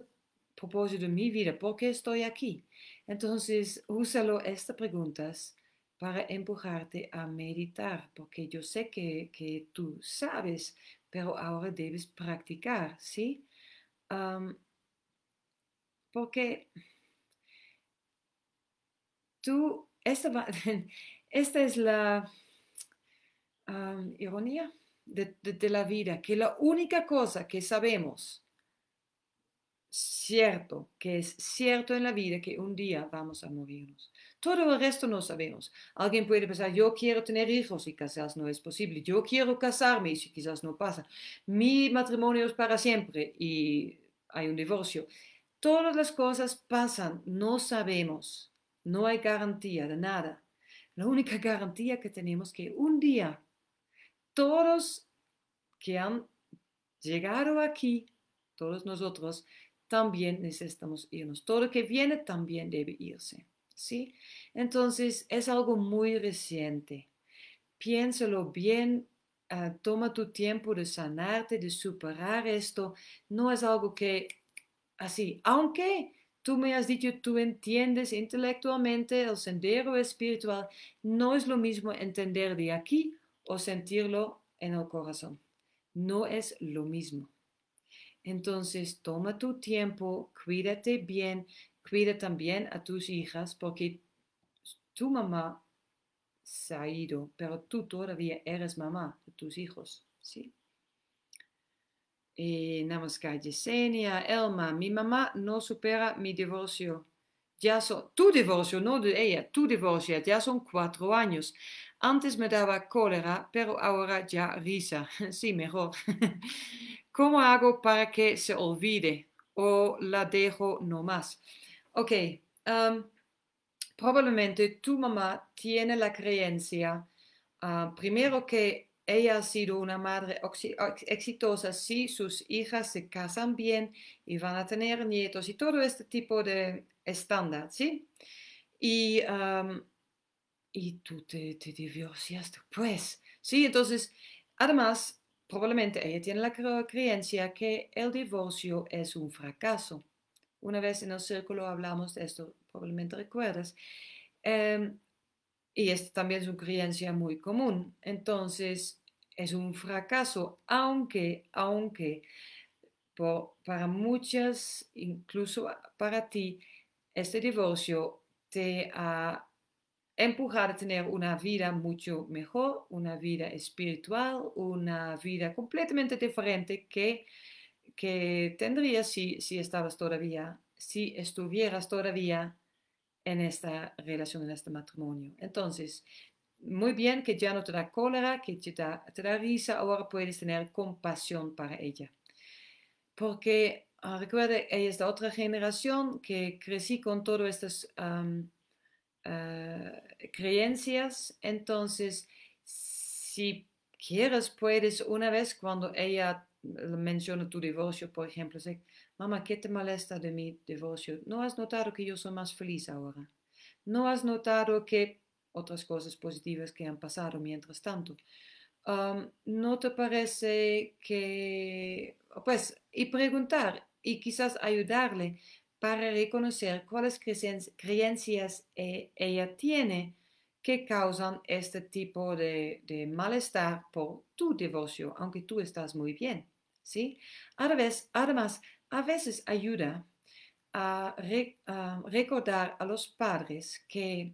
de mi vida, ¿por estoy aquí? Entonces, úsalo estas preguntas para empujarte a meditar, porque yo sé que, que tú sabes, pero ahora debes practicar, ¿sí? porque tú, esta, es la ironía de la vida, que la única cosa que sabemos cierto, que es cierto en la vida que un día vamos a morirnos. Todo el resto no sabemos. Alguien puede pensar, yo quiero tener hijos y quizás no es posible. Yo quiero casarme y quizás no pasa. Mi matrimonio es para siempre y hay un divorcio. Todas las cosas pasan, no sabemos. No hay garantía de nada. La única garantía que tenemos que un día todos que han llegado aquí, todos nosotros, también necesitamos irnos. Todo lo que viene también debe irse. ¿sí? Entonces es algo muy reciente. Piénsalo bien, ah, toma tu tiempo de sanarte, de superar esto. No es algo que así, aunque tú me has dicho, tú entiendes intelectualmente el sendero espiritual, no es lo mismo entender de aquí o sentirlo en el corazón. No es lo mismo. Entonces, toma tu tiempo, cuídate bien, cuida también a tus hijas porque tu mamá se ha ido, pero tú todavía eres mamá de tus hijos, ¿sí? Eh, namaskar Yesenia, Elma, mi mamá no supera mi divorcio. Ya son, tu divorcio, no de ella, tu divorcio, ya son cuatro años. Antes me daba cólera, pero ahora ya risa. Sí, mejor. ¿Cómo hago para que se olvide o la dejo nomás? Ok, um, probablemente tu mamá tiene la creencia, uh, primero que ella ha sido una madre exitosa si sus hijas se casan bien y van a tener nietos y todo este tipo de estándar, ¿sí? Y, um, y tú te, te divorciaste, pues, ¿sí? Entonces, además, probablemente ella tiene la creencia que el divorcio es un fracaso. Una vez en el círculo hablamos de esto, probablemente recuerdas. Em, y esta también es una creencia muy común. Entonces, es un fracaso, aunque, aunque para muchas, incluso ah, para ti, este divorcio te ha empujar a tener una vida mucho mejor, una vida espiritual, una vida completamente diferente que, que tendrías si, si estabas todavía, si estuvieras todavía en esta relación, en este matrimonio. Entonces, muy bien que ya no te da cólera, que te da, te da risa, ahora puedes tener compasión para ella. Porque ah, recuerda, ella es de otra generación que crecí con todo estos... Ah, creencias. Entonces, si quieres, puedes una vez cuando ella mm, menciona tu divorcio, por ejemplo, decir, mamá, ¿qué te molesta de mi divorcio? ¿No has notado que yo soy más feliz ahora? ¿No has notado que otras cosas positivas que han pasado mientras tanto? ¿No te parece que, pues, y preguntar y quizás ayudarle para reconocer cuáles creencias eh, ella tiene que causan este tipo de, malestar por tu divorcio, aunque tú estás muy bien. ¿sí? además, a veces ayuda a, recordar a los padres que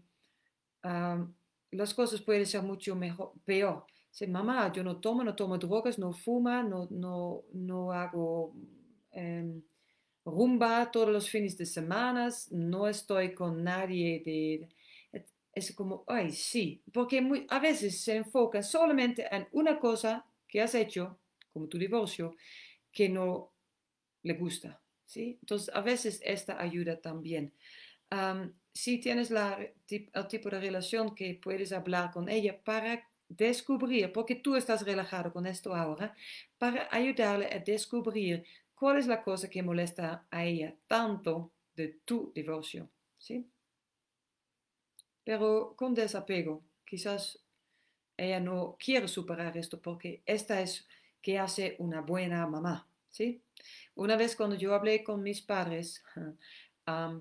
las cosas pueden ser mucho mejor, peor. Si mamá, yo no tomo, no tomo drogas, no fuma, no, no, no hago... Em, rumba todos los fines de semana, no estoy con nadie de... Es como, ay, sí, porque a veces se enfoca solamente en una cosa que has hecho, como tu divorcio, que no le gusta, ¿sí? Entonces, a veces esta ayuda también. si tienes la, el tipo de relación que puedes hablar con ella para descubrir, porque tú estás relajado con esto ahora, para ayudarle a descubrir ¿Cuál es la cosa que molesta a ella tanto de tu divorcio? ¿Sí? Pero con desapego, quizás ella no quiere superar esto porque esta es que hace una buena mamá, ¿sí? Una vez cuando yo hablé con mis padres, ah,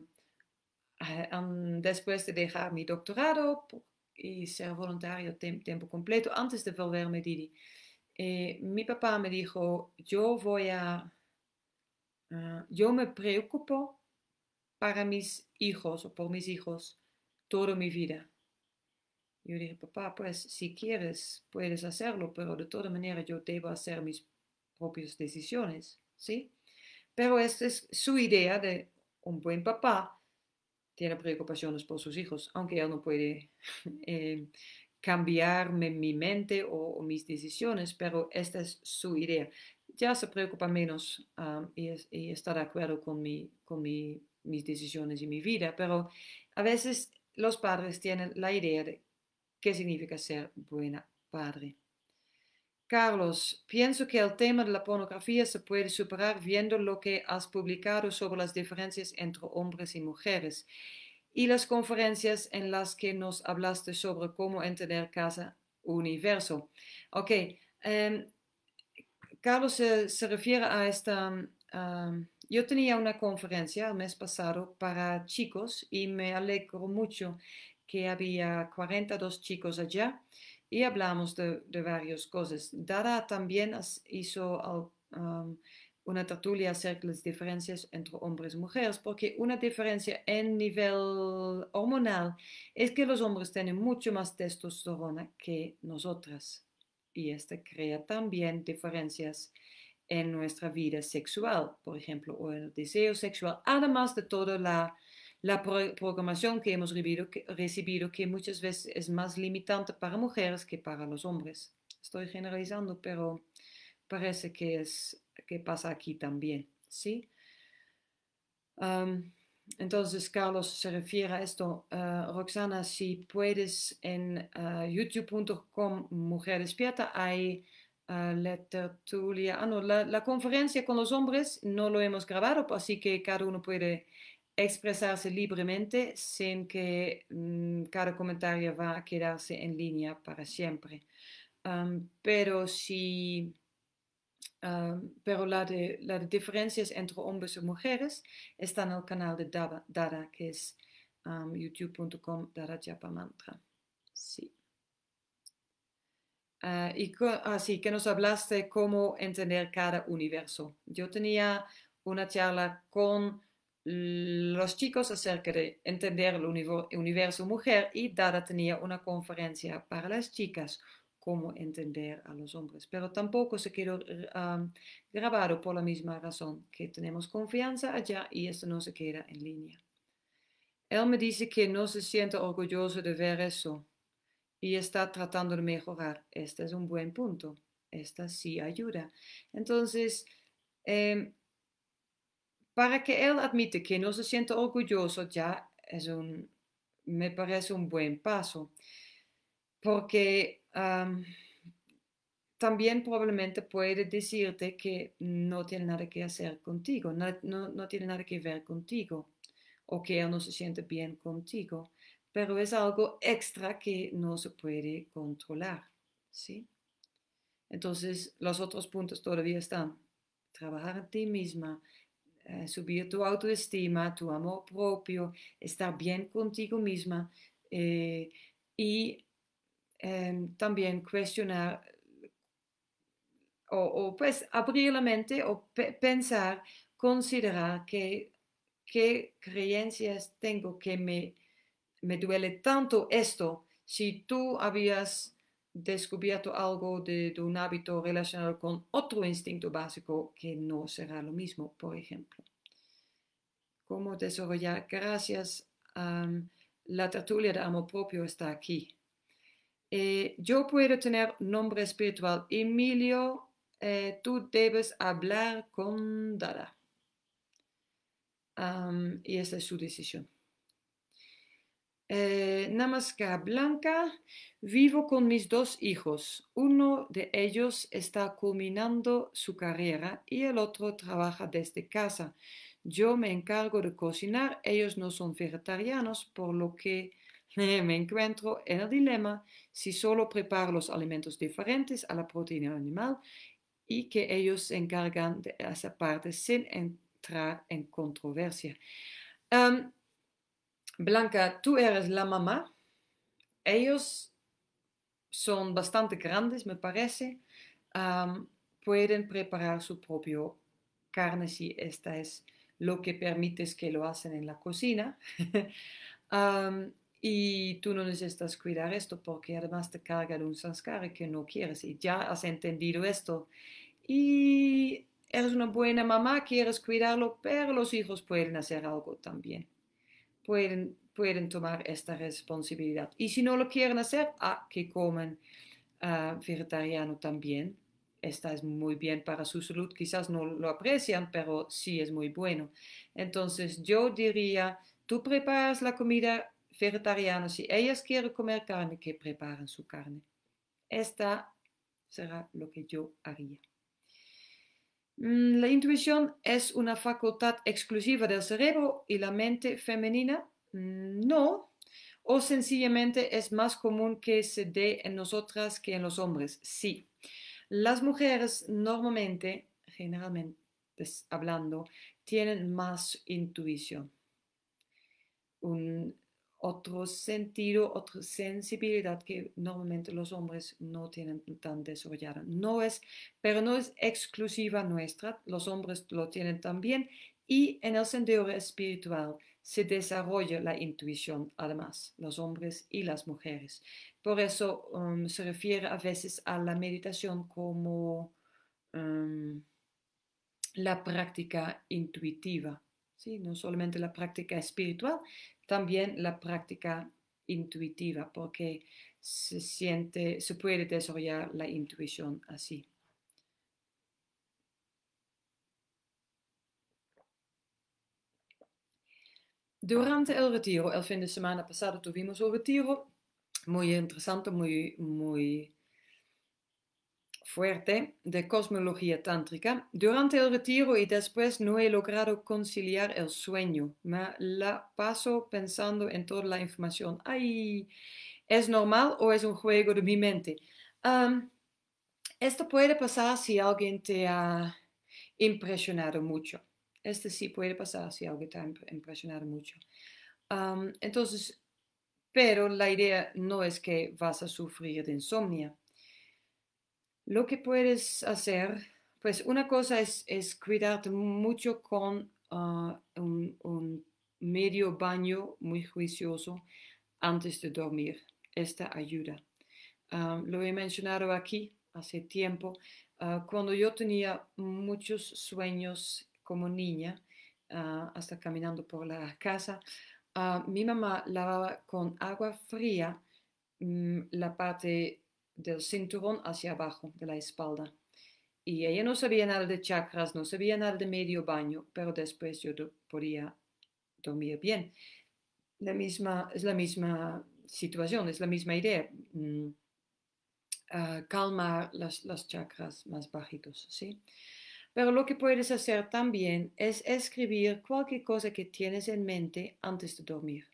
después de dejar mi doctorado y ser voluntario tiempo completo, antes de volverme Didi, eh, mi papá me dijo, yo voy a Ah, yo me preocupo para mis hijos o por mis hijos toda mi vida. Yo dije, papá, pues si quieres, puedes hacerlo, pero de todas maneras yo debo hacer mis propias decisiones, ¿sí? Pero esta es su idea de un buen papá, tiene preocupaciones por sus hijos, aunque él no puede eh, cambiarme mi mente o, mis decisiones, pero esta es su idea ya se preocupa menos ah, y, está de acuerdo con, con mis decisiones y mi vida. Pero a veces los padres tienen la idea de qué significa ser buena padre. Carlos, pienso que el tema de la pornografía se puede superar viendo lo que has publicado sobre las diferencias entre hombres y mujeres y las conferencias en las que nos hablaste sobre cómo entender casa universo. Ok, em, Carlos se, refiere a esta... Um, um, yo tenía una conferencia el mes pasado para chicos y me alegro mucho que había 42 chicos allá y hablamos de, varias cosas. Dada también hizo um, una tertulia acerca de las diferencias entre hombres y mujeres, porque una diferencia en nivel hormonal es que los hombres tienen mucho más testosterona que nosotras y esto crea también diferencias en nuestra vida sexual, por ejemplo, o el deseo sexual, además de toda la, programación que hemos recibido que, muchas veces es más limitante para mujeres que para los hombres. Estoy generalizando, pero parece que, es, que pasa aquí también, ¿sí? Entonces, Carlos se refiere a esto. Eh, Roxana, si puedes, en eh, youtube.com Mujer Despierta hay uh, eh, la Ah, no, la, conferencia con los hombres no lo hemos grabado, así que cada uno puede expresarse libremente sin que mm, cada comentario va a quedarse en línea para siempre. pero si pero la, de, la diferencias entre hombres y mujeres está en el canal de Dada, que es um, youtube.com Dada Sí. Ah, y así ah, que nos hablaste cómo entender cada universo. Yo tenía una charla con los chicos acerca de entender el universo mujer y Dada tenía una conferencia para las chicas cómo entender a los hombres. Pero tampoco se quedó eh, grabado por la misma razón, que tenemos confianza allá y esto no se queda en línea. Él me dice que no se siente orgulloso de ver eso y está tratando de mejorar. Este es un buen punto. Esta sí ayuda. Entonces, em, para que él admite que no se siente orgulloso ya es un, me parece un buen paso, porque también probablemente puede decirte que no tiene nada que hacer contigo, no, no, no tiene nada que ver contigo o que él no se siente bien contigo, pero es algo extra que no se puede controlar, ¿sí? Entonces, los otros puntos todavía están. Trabajar en ti misma, eh, subir tu autoestima, tu amor propio, estar bien contigo misma eh, y Em, también cuestionar o, pues abrir la mente o pensar, considerar que, qué creencias tengo que me, duele tanto esto. Si tú habías descubierto algo de, un hábito relacionado con otro instinto básico que no será lo mismo, por ejemplo. ¿Cómo desarrollar? Gracias. la tertulia de amor propio está aquí. Eh, yo puedo tener nombre espiritual. Emilio, eh, tú debes hablar con Dada. y esa es su decisión. Eh, Namaskar Blanca, vivo con mis dos hijos. Uno de ellos está culminando su carrera y el otro trabaja desde casa. Yo me encargo de cocinar, ellos no son vegetarianos, por lo que me encuentro en el dilema si solo preparo los alimentos diferentes a la proteína animal y que ellos se encargan de esa parte sin entrar en controversia. Em, Blanca, tú eres la mamá. Ellos son bastante grandes, me parece. Em, pueden preparar su propio carne si esta es lo que permites que lo hacen en la cocina. Em, y tú no necesitas cuidar esto porque además te carga de un sanskara que no quieres y ya has entendido esto. Y eres una buena mamá, quieres cuidarlo, pero los hijos pueden hacer algo también. Pueden, pueden tomar esta responsabilidad. Y si no lo quieren hacer, ah, que comen ah, vegetariano también. Esta es muy bien para su salud. Quizás no lo aprecian, pero sí es muy bueno. Entonces yo diría, tú preparas la comida vegetarianos, si ellas quieren comer carne, que preparan su carne. Esta será lo que yo haría. Mm, la intuición es una facultad exclusiva del cerebro y la mente femenina. Mm, no, o sencillamente es más común que se dé en nosotras que en los hombres. Sí, las mujeres normalmente, generalmente hablando, tienen más intuición. Un otro sentido, otra sensibilidad que normalmente los hombres no tienen tan desarrollada. No es, pero no es exclusiva nuestra, los hombres lo tienen también y en el sendero espiritual se desarrolla la intuición además, los hombres y las mujeres. Por eso um, se refiere a veces a la meditación como um, la práctica intuitiva, ¿sí? no solamente la práctica espiritual, también la práctica intuitiva, porque se siente, se puede desarrollar la intuición así. Durante el retiro, el fin de semana pasado tuvimos un retiro muy interesante, muy, muy fuerte de cosmología tántrica. Durante el retiro y después no he logrado conciliar el sueño. Me la paso pensando en toda la información. ¡Ay! ¿Es normal o es un juego de mi mente? esto puede pasar si alguien te ha impresionado mucho. Este sí puede pasar si alguien te ha impresionado mucho. entonces, pero la idea no es que vas a sufrir de insomnio. Lo que puedes hacer, pues una cosa es, cuidarte mucho con ah, un, medio baño muy juicioso antes de dormir. Esta ayuda. Ah, lo he mencionado aquí hace tiempo. Ah, cuando yo tenía muchos sueños como niña, hasta caminando por la casa, mi mamá lavaba con agua fría mm, la parte del cinturón hacia abajo de la espalda. Y ella no sabía nada de chakras, no sabía nada de medio baño, pero después yo podía dormir bien. La misma, es la misma situación, es la misma idea. Mm, ah, calmar las, las chakras más bajitos, ¿sí? Pero lo que puedes hacer también es escribir cualquier cosa que tienes en mente antes de dormir.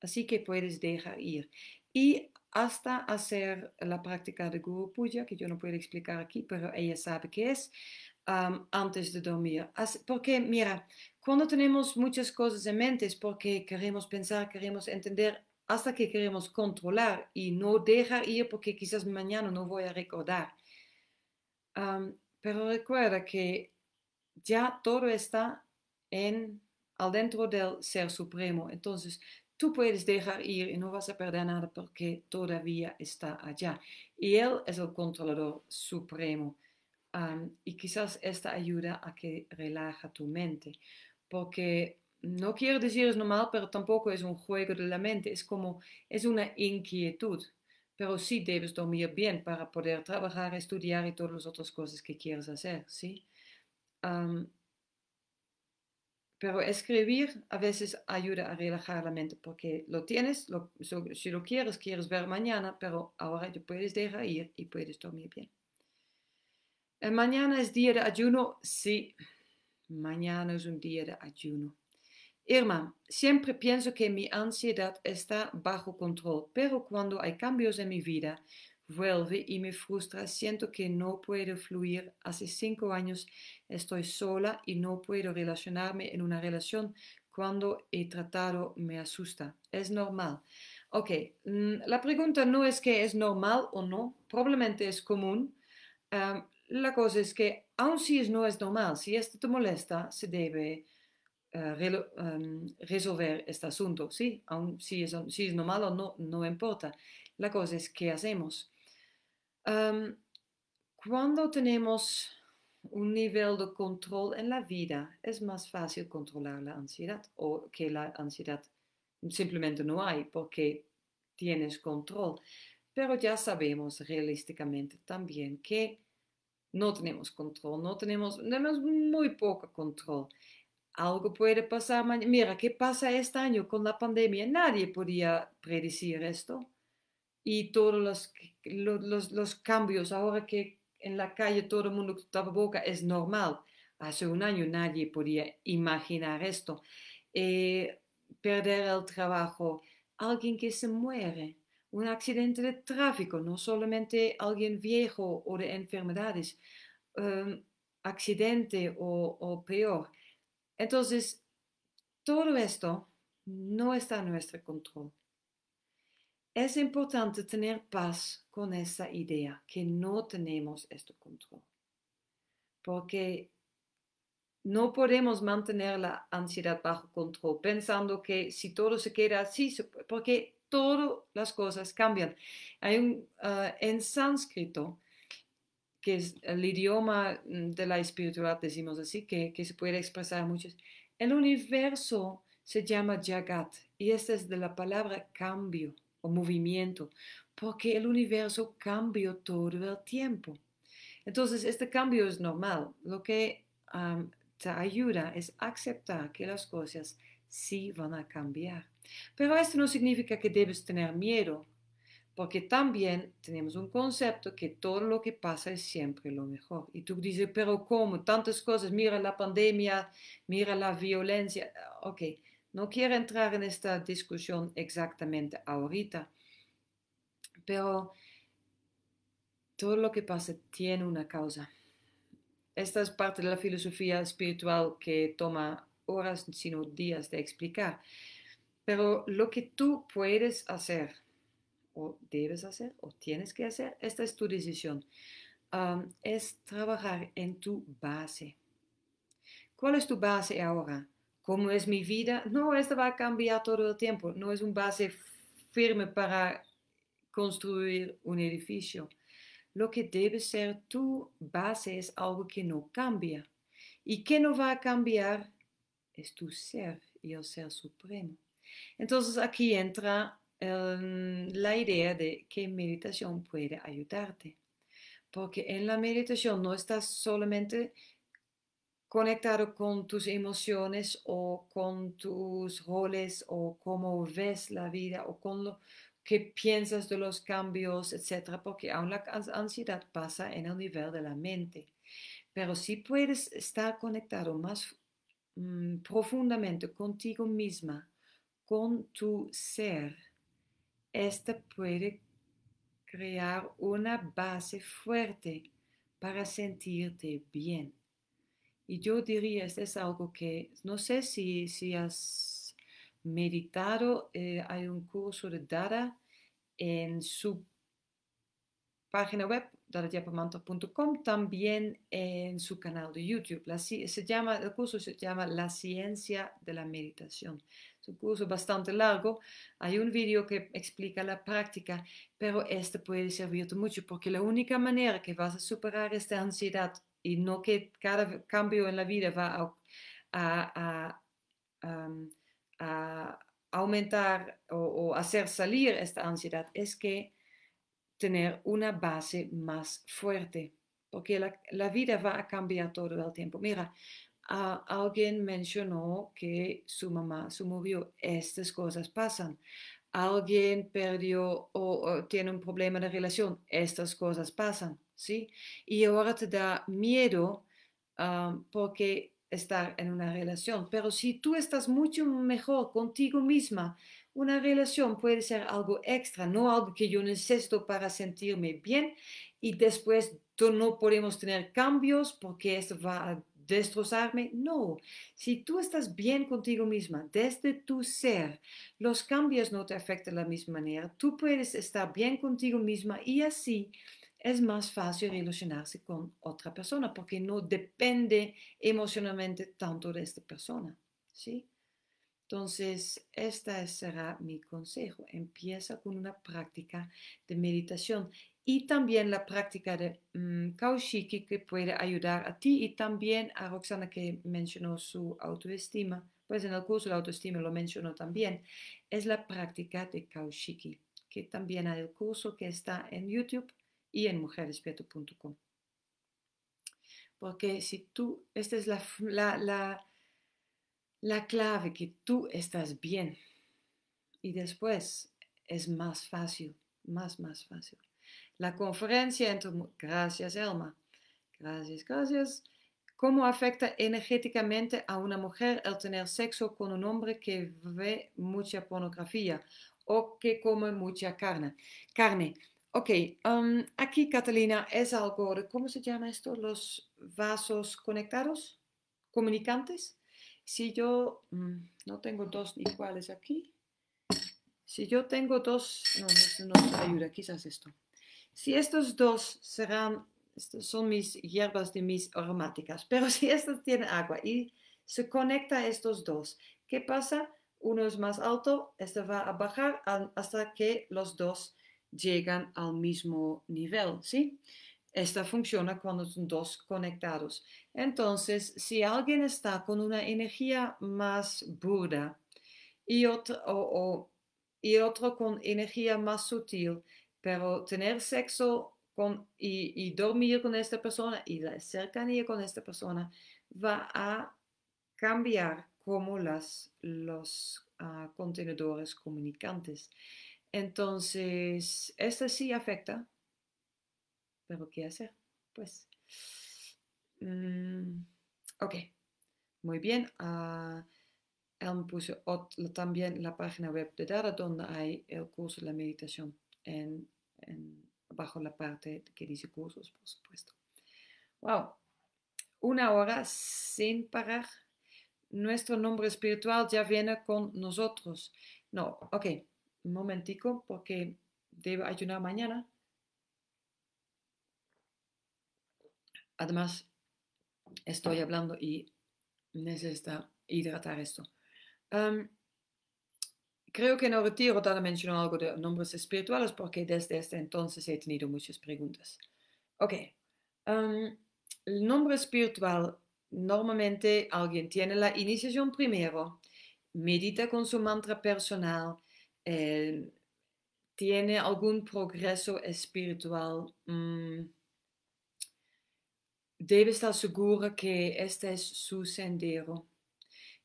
Así que puedes dejar ir. Y hasta hacer la práctica de Guru Puja, que yo no puedo explicar aquí, pero ella sabe qué es, antes de dormir. Porque, mira, cuando tenemos muchas cosas en mente es porque queremos pensar, queremos entender, hasta que queremos controlar y no dejar ir porque quizás mañana no voy a recordar. pero recuerda que ya todo está en al dentro del ser supremo. Entonces, tú puedes dejar ir y no vas a perder nada porque todavía está allá. Y Él es el controlador supremo. y quizás esta ayuda a que relaja tu mente. Porque no quiero decir es normal, pero tampoco es un juego de la mente. Es como, es una inquietud. Pero sí debes dormir bien para poder trabajar, estudiar y todas las otras cosas que quieres hacer, ¿sí? Pero escribir a veces ayuda a relajar la mente porque lo tienes, si lo quieres, quieres ver mañana, pero ahora te puedes dejar ir y puedes dormir bien. Eh, ¿Mañana es día de ayuno? Sí, mañana es un día de ayuno. Irma, siempre pienso que mi ansiedad está bajo control, pero cuando hay cambios en mi vida, vuelve y me frustra, siento que no puedo fluir, hace cinco años estoy sola y no puedo relacionarme en una relación cuando he tratado me asusta, es normal. Ok, mm, la pregunta no es que es normal o no, probablemente es común. la cosa es que aun si no es normal, si esto te molesta, se debe eh, resolver este asunto, ¿sí? Aun si es, si es normal o no, no importa. La cosa es que hacemos cuando tenemos un nivel de control en la vida, es más fácil controlar la ansiedad o que la ansiedad simplemente no hay porque tienes control. Pero ya sabemos realísticamente también que no tenemos control, no tenemos, tenemos muy poco control. Algo puede pasar mañana. Mira, ¿qué pasa este año con la pandemia? Nadie podía predecir esto y todos los, los, los, cambios. Ahora que en la calle todo el mundo boca es normal. Hace un año nadie podía imaginar esto. Eh, perder el trabajo, alguien que se muere, un accidente de tráfico, no solamente alguien viejo o de enfermedades, em, accidente o, o peor. Entonces, todo esto no está en nuestro control. Es importante tener paz con esa idea, que no tenemos este control, porque no podemos mantener la ansiedad bajo control pensando que si todo se queda así, porque todas las cosas cambian. Hay un, ah, en sánscrito, que es el idioma mm, de la espiritualidad, decimos así, que, que se puede expresar muchos. El universo se llama Jagat y esta es de la palabra cambio o movimiento, porque el universo cambia todo el tiempo. Entonces, este cambio es normal. Lo que te ayuda es aceptar que las cosas sí van a cambiar. Pero esto no significa que debes tener miedo, porque también tenemos un concepto que todo lo que pasa es siempre lo mejor. Y tú dices, pero ¿cómo? Tantas cosas, mira la pandemia, mira la violencia. Ok, no quiero entrar en esta discusión exactamente ahorita, pero todo lo que pasa tiene una causa. Esta es parte de la filosofía espiritual que toma horas, sino días de explicar. Pero lo que tú puedes hacer, o debes hacer, o tienes que hacer, esta es tu decisión, um, es trabajar en tu base. ¿Cuál es tu base ahora? cómo es mi vida, no, esto va a cambiar todo el tiempo, no es un base firme para construir un edificio. Lo que debe ser tu base es algo que no cambia. ¿Y que no va a cambiar? Es tu ser y el ser supremo. Entonces aquí entra em, la idea de que meditación puede ayudarte. Porque en la meditación no estás solamente conectado con tus emociones o con tus roles o cómo ves la vida o con lo que piensas de los cambios, etcétera, porque aún la ansiedad pasa en el nivel de la mente. Pero si puedes estar conectado más mm, profundamente contigo misma, con tu ser, esta puede crear una base fuerte para sentirte bien. Y yo diría, este es algo que no sé si, si has meditado, eh, hay un curso de Dada en su página web, dadayapamantra.com, también en su canal de YouTube. La, se llama, el curso se llama La ciencia de la meditación. Es un curso bastante largo. Hay un vídeo que explica la práctica, pero este puede servirte mucho porque la única manera que vas a superar esta ansiedad y no que cada cambio en la vida va a, aumentar o, hacer salir esta ansiedad, es que tener una base más fuerte, porque la, vida va a cambiar todo el tiempo. Mira, alguien mencionó que su mamá se murió. Estas cosas pasan. Alguien perdió o, tiene un problema de relación. Estas cosas pasan. Y ahora te da miedo ah, porque estar en una relación. Pero si tú estás mucho mejor contigo misma, una relación puede ser algo extra, no algo que yo necesito para sentirme bien y después no podemos tener cambios porque esto va a destrozarme. No, si tú estás bien contigo misma, desde tu ser, los cambios no te afectan de la misma manera. Tú puedes estar bien contigo misma y así es más fácil relacionarse con otra persona porque no depende emocionalmente tanto de esta persona, ¿sí? Entonces, este será mi consejo. Empieza con una práctica de meditación y también la práctica de mm, Kaushiki que puede ayudar a ti y también a Roxana que mencionó su autoestima. Pues en el curso de autoestima lo mencionó también. Es la práctica de Kaushiki, que también hay el curso que está en YouTube y en mujerespeto.com Porque si tú, esta es la, la, clave, que tú estás bien. Y después es más fácil, más, más fácil. La conferencia entre, gracias Elma, gracias, gracias. ¿Cómo afecta energéticamente a una mujer el tener sexo con un hombre que ve mucha pornografía o que come mucha carne? Carne, Ok, aquí Catalina es algo, ¿cómo se llama esto? Los vasos conectados, comunicantes. Si yo mm, no tengo dos iguales aquí, si yo tengo dos, no, no nos ayuda, quizás esto. Si estos dos serán, son mis hierbas de mis aromáticas, pero si estos tienen agua y se conecta estos dos, ¿qué pasa? Uno es más alto, este va a bajar hasta que los dos llegan al mismo nivel, ¿sí? Esta funciona cuando son dos conectados. Entonces, si alguien está con una energía más burda y otro, o, y otro con energía más sutil, pero tener sexo con, y, dormir con esta persona y la cercanía con esta persona va a cambiar como las, los ah, contenedores comunicantes. Entonces, esta sí afecta, pero ¿qué hacer? Pues, mm, ok, muy bien. El ah, me puso también la página web de Dara, donde hay el curso de la meditación, en, bajo la parte que dice cursos, por supuesto. Wow, una hora sin parar. Nuestro nombre espiritual ya viene con nosotros. No, ok un momentico porque debo ayunar mañana. Además, estoy hablando y necesito hidratar esto. creo que no retiro tan mencionó algo de nombres espirituales porque desde este entonces he tenido muchas preguntas. Ok. el nombre espiritual, normalmente alguien tiene la iniciación primero, medita con su mantra personal, eh, tiene algún progreso espiritual, mm, debe estar seguro que este es su sendero.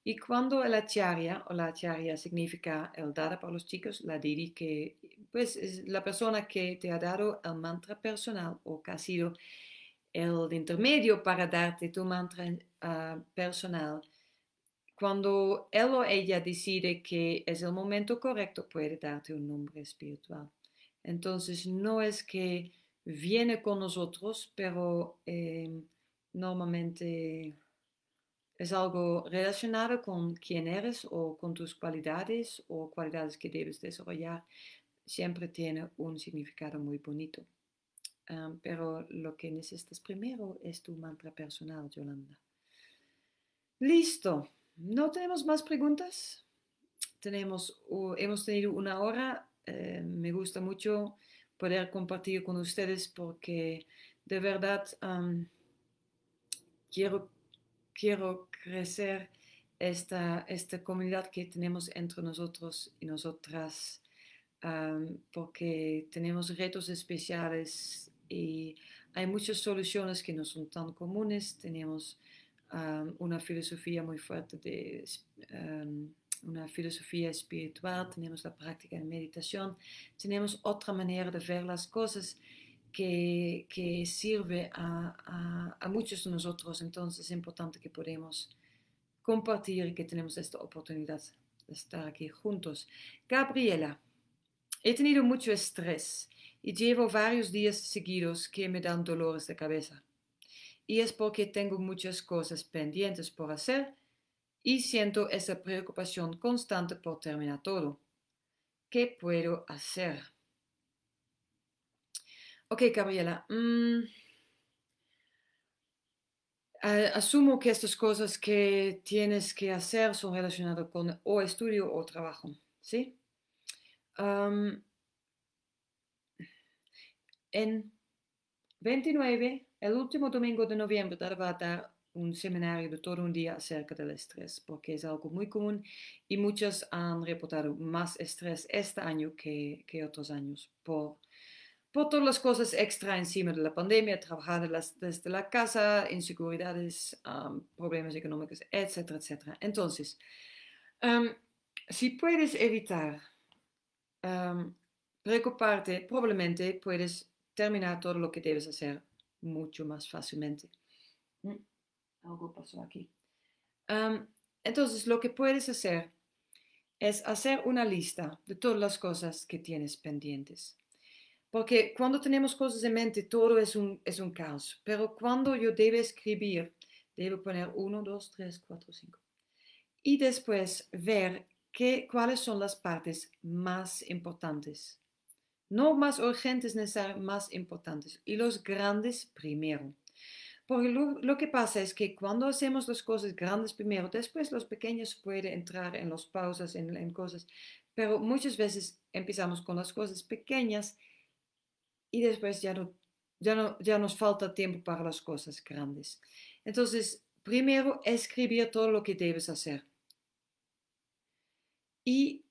Y cuando la acharya, o la acharya significa el dada para los chicos, la diri que pues es la persona que te ha dado el mantra personal o que ha sido el intermedio para darte tu mantra ah, personal, cuando él o ella decide que es el momento correcto, puede darte un nombre espiritual. Entonces, no es que viene con nosotros, pero eh, normalmente es algo relacionado con quién eres o con tus cualidades o cualidades que debes desarrollar. Siempre tiene un significado muy bonito. Ah, pero lo que necesitas primero es tu mantra personal, Yolanda. Listo. No tenemos más preguntas. Tenemos, hemos tenido una hora. Eh, me gusta mucho poder compartir con ustedes porque de verdad quiero, quiero crecer esta, esta comunidad que tenemos entre nosotros y nosotras porque tenemos retos especiales y hay muchas soluciones que no son tan comunes. Tenemos una filosofía muy fuerte de una filosofía espiritual, tenemos la práctica de meditación, tenemos otra manera de ver las cosas que, sirve a, muchos de nosotros, entonces es importante que podamos compartir y que tenemos esta oportunidad de estar aquí juntos. Gabriela, he tenido mucho estrés y llevo varios días seguidos que me dan dolores de cabeza y es porque tengo muchas cosas pendientes por hacer y siento esa preocupación constante por terminar todo. ¿Qué puedo hacer? Ok, Gabriela. Mm, eh, asumo que estas cosas que tienes que hacer son relacionadas con o estudio o trabajo, ¿sí? en 29 el último domingo de noviembre va a dar un seminario de todo un día acerca del estrés, porque es algo muy común y muchos han reportado más estrés este año que, que otros años por, por todas las cosas extra encima de la pandemia, trabajar desde la casa, inseguridades, problemas económicos, etcétera, etcétera. Entonces, si puedes evitar preocuparte, probablemente puedes terminar todo lo que debes hacer mucho más fácilmente. Mm, algo pasó aquí. entonces, lo que puedes hacer es hacer una lista de todas las cosas que tienes pendientes. Porque cuando tenemos cosas en mente, todo es un, es un caos. Pero cuando yo debo escribir, debo poner 1, 2, 3, 4, 5. Y después ver que, cuáles son las partes más importantes no más urgentes necesariamente más importantes, y los grandes primero. Porque lo, que pasa es que cuando hacemos las cosas grandes primero, después los pequeños pueden entrar en las pausas, en, cosas, pero muchas veces empezamos con las cosas pequeñas y después ya, no, ya, ya nos falta tiempo para las cosas grandes. Entonces, primero escribir todo lo que debes hacer. Y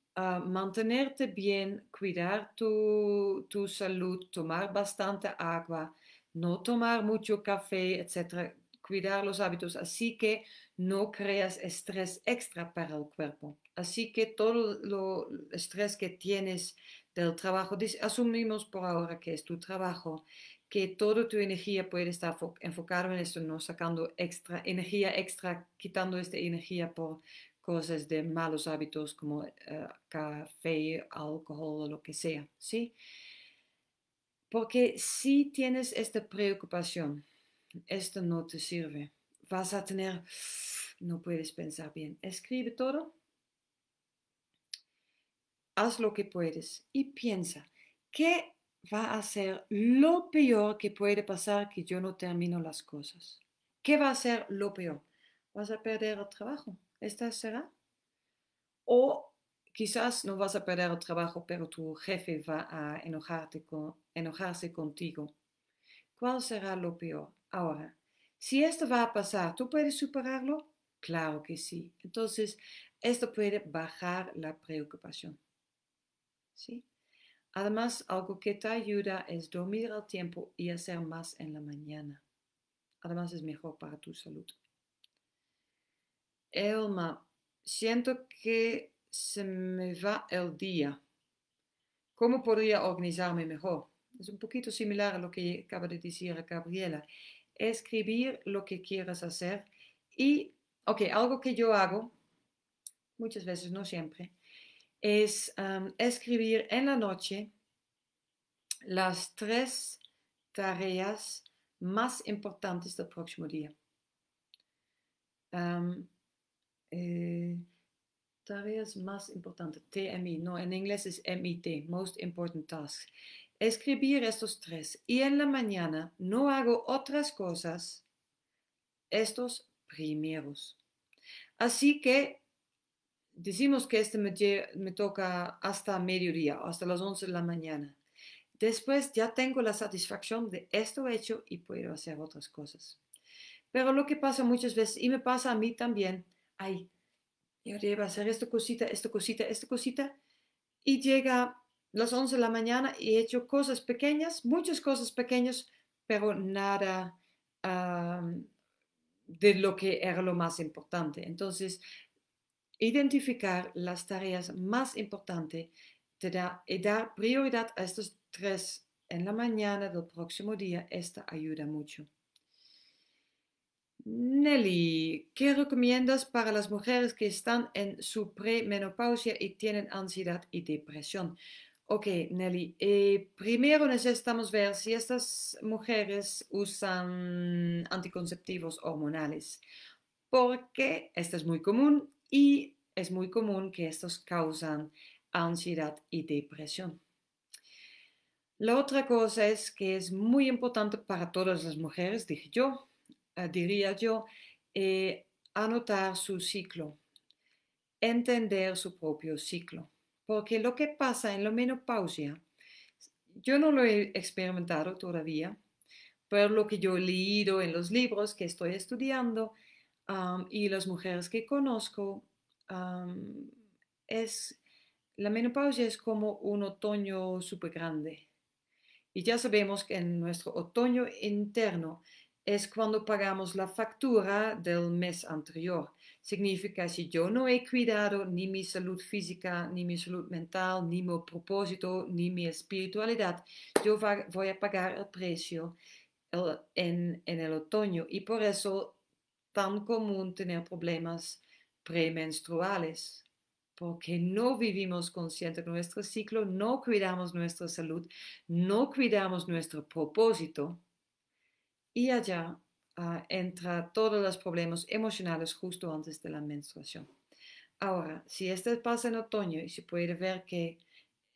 mantenerte bien, cuidar tu, salud, tomar bastante agua, no tomar mucho café, etcétera, cuidar los hábitos. Así que no creas estrés extra para el cuerpo. Así que todo lo estrés que tienes del trabajo, asumimos por ahora que es tu trabajo, que toda tu energía puede estar enfocada en esto, no sacando extra energía extra, quitando esta energía por cosas de malos hábitos como eh, café, alcohol o lo que sea, ¿sí? Porque si tienes esta preocupación, esto no te sirve. Vas a tener, no puedes pensar bien. Escribe todo, haz lo que puedes y piensa, ¿qué va a ser lo peor que puede pasar que yo no termino las cosas? ¿Qué va a ser lo peor? ¿Vas a perder el trabajo? ¿Esta será? O quizás no vas a perder el trabajo, pero tu jefe va a enojarte con, enojarse contigo. ¿Cuál será lo peor? Ahora, si esto va a pasar, ¿tú puedes superarlo? Claro que sí. Entonces, esto puede bajar la preocupación. Además, algo que te ayuda es dormir al tiempo y hacer más en la mañana. Además, es mejor para tu salud. Elma, siento que se me va el día. ¿Cómo podría organizarme mejor? Es un poquito similar a lo que acaba de decir Gabriela. Escribir lo que quieras hacer y, ok, algo que yo hago, muchas veces, no siempre, es um, escribir en la noche las tres tareas más importantes del próximo día. Um, eh, tareas más importantes TMI, no, en inglés es MIT, Most Important Task. Escribir estos tres y en la mañana no hago otras cosas, estos primeros. Así que decimos que este me, me toca hasta mediodía, hasta las 11 de la mañana. Después ya tengo la satisfacción de esto hecho y puedo hacer otras cosas. Pero lo que pasa muchas veces, y me pasa a mí también, ay, yo debo hacer esta cosita, esta cosita, esta cosita, y llega las 11 de la mañana y he hecho cosas pequeñas, muchas cosas pequeñas, pero nada de lo que era lo más importante. Entonces, identificar las tareas más importantes te da, y dar prioridad a estas tres en la mañana del próximo día, esta ayuda mucho. Nelly, ¿qué recomiendas para las mujeres que están en su premenopausia y tienen ansiedad y depresión? Ok, Nelly, eh, primero necesitamos ver si estas mujeres usan anticonceptivos hormonales, porque esto es muy común y es muy común que estos causan ansiedad y depresión. La otra cosa es que es muy importante para todas las mujeres, dije yo, eh, diría yo, eh, anotar su ciclo, entender su propio ciclo. Porque lo que pasa en la menopausia, yo no lo he experimentado todavía, pero lo que yo he leído en los libros que estoy estudiando y las mujeres que conozco, es la menopausia es como un otoño súper grande. Y ya sabemos que en nuestro otoño interno es cuando pagamos la factura del mes anterior. Significa si yo no he cuidado ni mi salud física, ni mi salud mental, ni mi propósito, ni mi espiritualidad, yo voy a pagar el precio en, el otoño y por eso tan común tener problemas premenstruales, porque no vivimos consciente de nuestro ciclo, no cuidamos nuestra salud, no cuidamos nuestro propósito y allá ah, entra todos los problemas emocionales justo antes de la menstruación. Ahora, si esto pasa en otoño y se puede ver que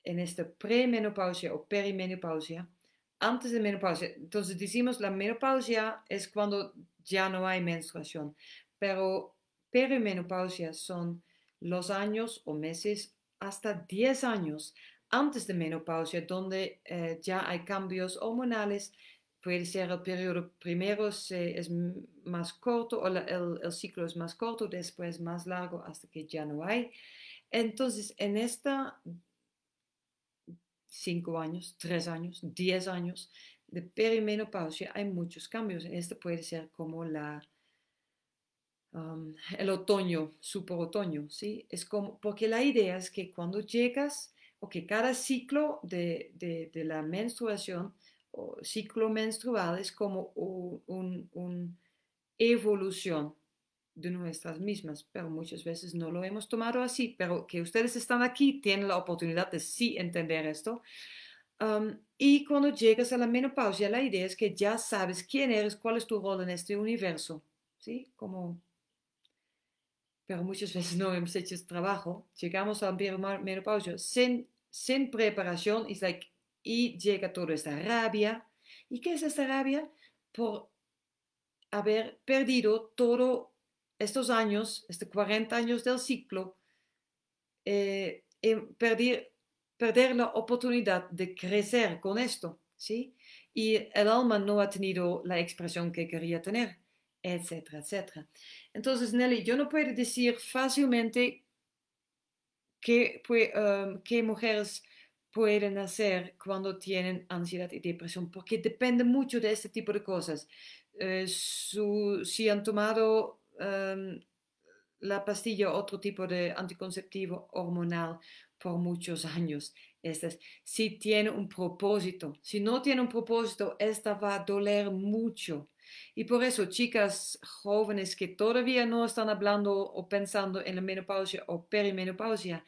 en esta premenopausia o perimenopausia, antes de menopausia, entonces decimos la menopausia es cuando ya no hay menstruación, pero perimenopausia son los años o meses hasta 10 años antes de menopausia, donde eh, ya hay cambios hormonales puede ser el periodo primero es más corto o el, el, ciclo es más corto, después más largo hasta que ya no hay. Entonces, en esta cinco años, tres años, diez años de perimenopausia hay muchos cambios. Esto este puede ser como la, um, el otoño, super otoño, ¿sí? Es como, porque la idea es que cuando llegas, o que cada ciclo de, de, de la menstruación, ciclo menstrual es como una evolución de nuestras mismas, pero muchas veces no lo hemos tomado así, pero que ustedes están aquí tienen la oportunidad de sí entender esto. Um, y cuando llegas a la menopausia, la idea es que ya sabes quién eres, cuál es tu rol en este universo, ¿sí? Como... Pero muchas veces no hemos hecho este trabajo. Llegamos a la menopausia sin, sin preparación, es like y llega toda esta rabia. ¿Y qué es esta rabia? Por haber perdido todos estos años, estos 40 años del ciclo, en eh, em, perder, la oportunidad de crecer con esto, ¿sí? Y el alma no ha tenido la expresión que quería tener, etcétera, etcétera. Entonces, Nelly, yo no puedo decir fácilmente que em, qué mujeres pueden hacer cuando tienen ansiedad y depresión, porque depende mucho de este tipo de cosas. Eh, su, si han tomado em, la pastilla, o otro tipo de anticonceptivo hormonal por muchos años. Este si tiene un propósito, si no tiene un propósito, esta va a doler mucho. Y por eso, chicas jóvenes que todavía no están hablando o pensando en la menopausia o perimenopausia,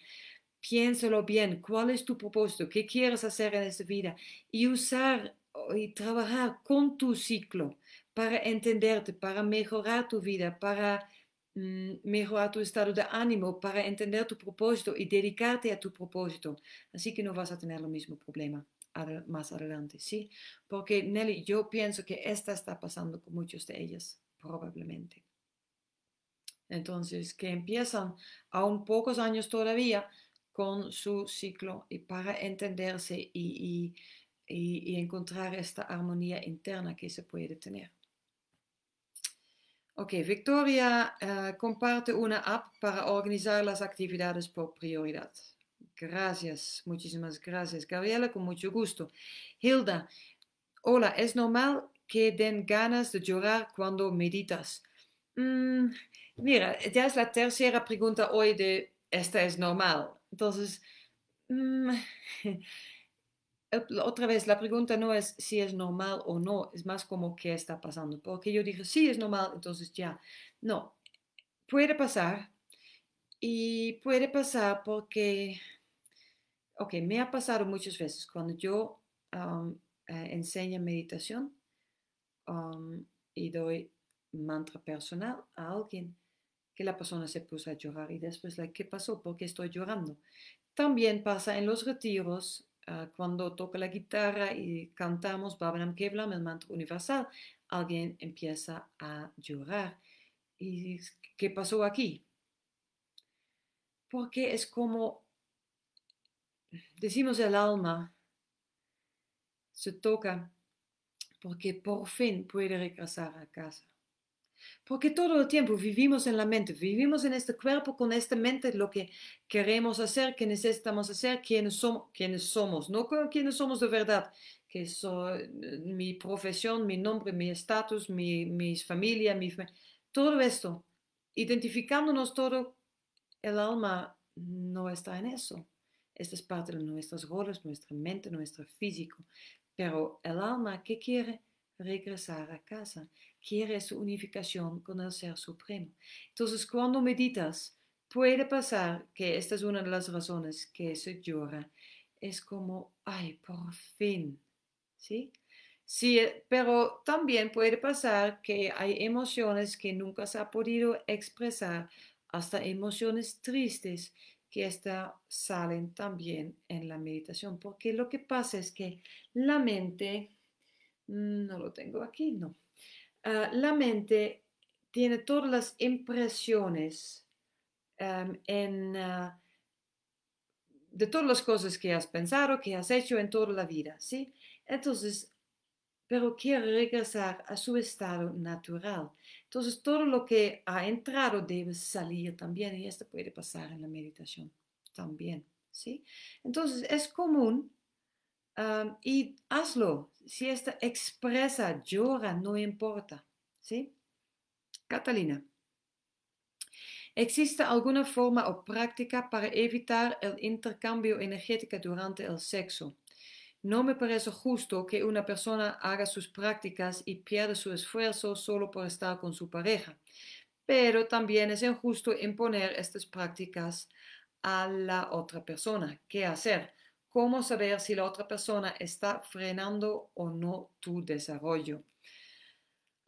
piénsalo bien, cuál es tu propósito, qué quieres hacer en esta vida y usar y trabajar con tu ciclo para entenderte, para mejorar tu vida, para mm, mejorar tu estado de ánimo, para entender tu propósito y dedicarte a tu propósito. Así que no vas a tener el mismo problema más adelante, ¿sí? Porque Nelly, yo pienso que esta está pasando con muchos de ellas, probablemente. Entonces, que empiezan a un pocos años todavía con su ciclo y para entenderse y, encontrar esta armonía interna que se puede tener. Ok, Victoria eh, comparte una app para organizar las actividades por prioridad. Gracias, muchísimas gracias, Gabriela, con mucho gusto. Hilda, hola, ¿es normal que den ganas de llorar cuando meditas? Mm, mira, ya es la tercera pregunta hoy de, ¿esta es normal? Entonces, mm, otra vez, la pregunta no es si es normal o no, es más como qué está pasando. Porque yo dije, sí, es normal, entonces ya. No, puede pasar. Y puede pasar porque, ok, me ha pasado muchas veces cuando yo eh, enseño meditación y doy mantra personal a alguien que la persona se puso a llorar y después, ¿qué pasó? ¿Por qué estoy llorando? También pasa en los retiros, ah, cuando toca la guitarra y cantamos Babanam Kevlam, el mantra universal, alguien empieza a llorar. ¿Y qué pasó aquí? Porque es como, decimos el alma, se toca porque por fin puede regresar a casa. Porque todo el tiempo vivimos en la mente, vivimos en este cuerpo con esta mente lo que queremos hacer, que necesitamos hacer, quiénes somos, quiénes somos no quiénes somos de verdad, que es eh, mi profesión, mi nombre, mi estatus, mi, mi familia, todo esto. Identificándonos todo, el alma no está en eso. Esta es parte de nuestros roles, nuestra mente, nuestro físico. Pero el alma, que quiere? Regresar a casa quiere su unificación con el Ser Supremo. Entonces, cuando meditas, puede pasar que esta es una de las razones que se llora. Es como, ay, por fin, ¿sí? Sí, eh, pero también puede pasar que hay emociones que nunca se ha podido expresar, hasta emociones tristes que salen también en la meditación, porque lo que pasa es que la mente, mm, no lo tengo aquí, no, Ah, la mente tiene todas las impresiones en, ah, de todas las cosas que has pensado, que has hecho en toda la vida, ¿sí? Entonces, pero quiere regresar a su estado natural. Entonces, todo lo que ha entrado debe salir también y esto puede pasar en la meditación también, ¿sí? Entonces, es común y hazlo, si esta expresa, llora, no importa. ¿Sí? Catalina. ¿Existe alguna forma o práctica para evitar el intercambio energético durante el sexo? No me parece justo que una persona haga sus prácticas y pierda su esfuerzo solo por estar con su pareja, pero también es injusto imponer estas prácticas a la otra persona. ¿Qué hacer? ¿Cómo saber si la otra persona está frenando o no tu desarrollo?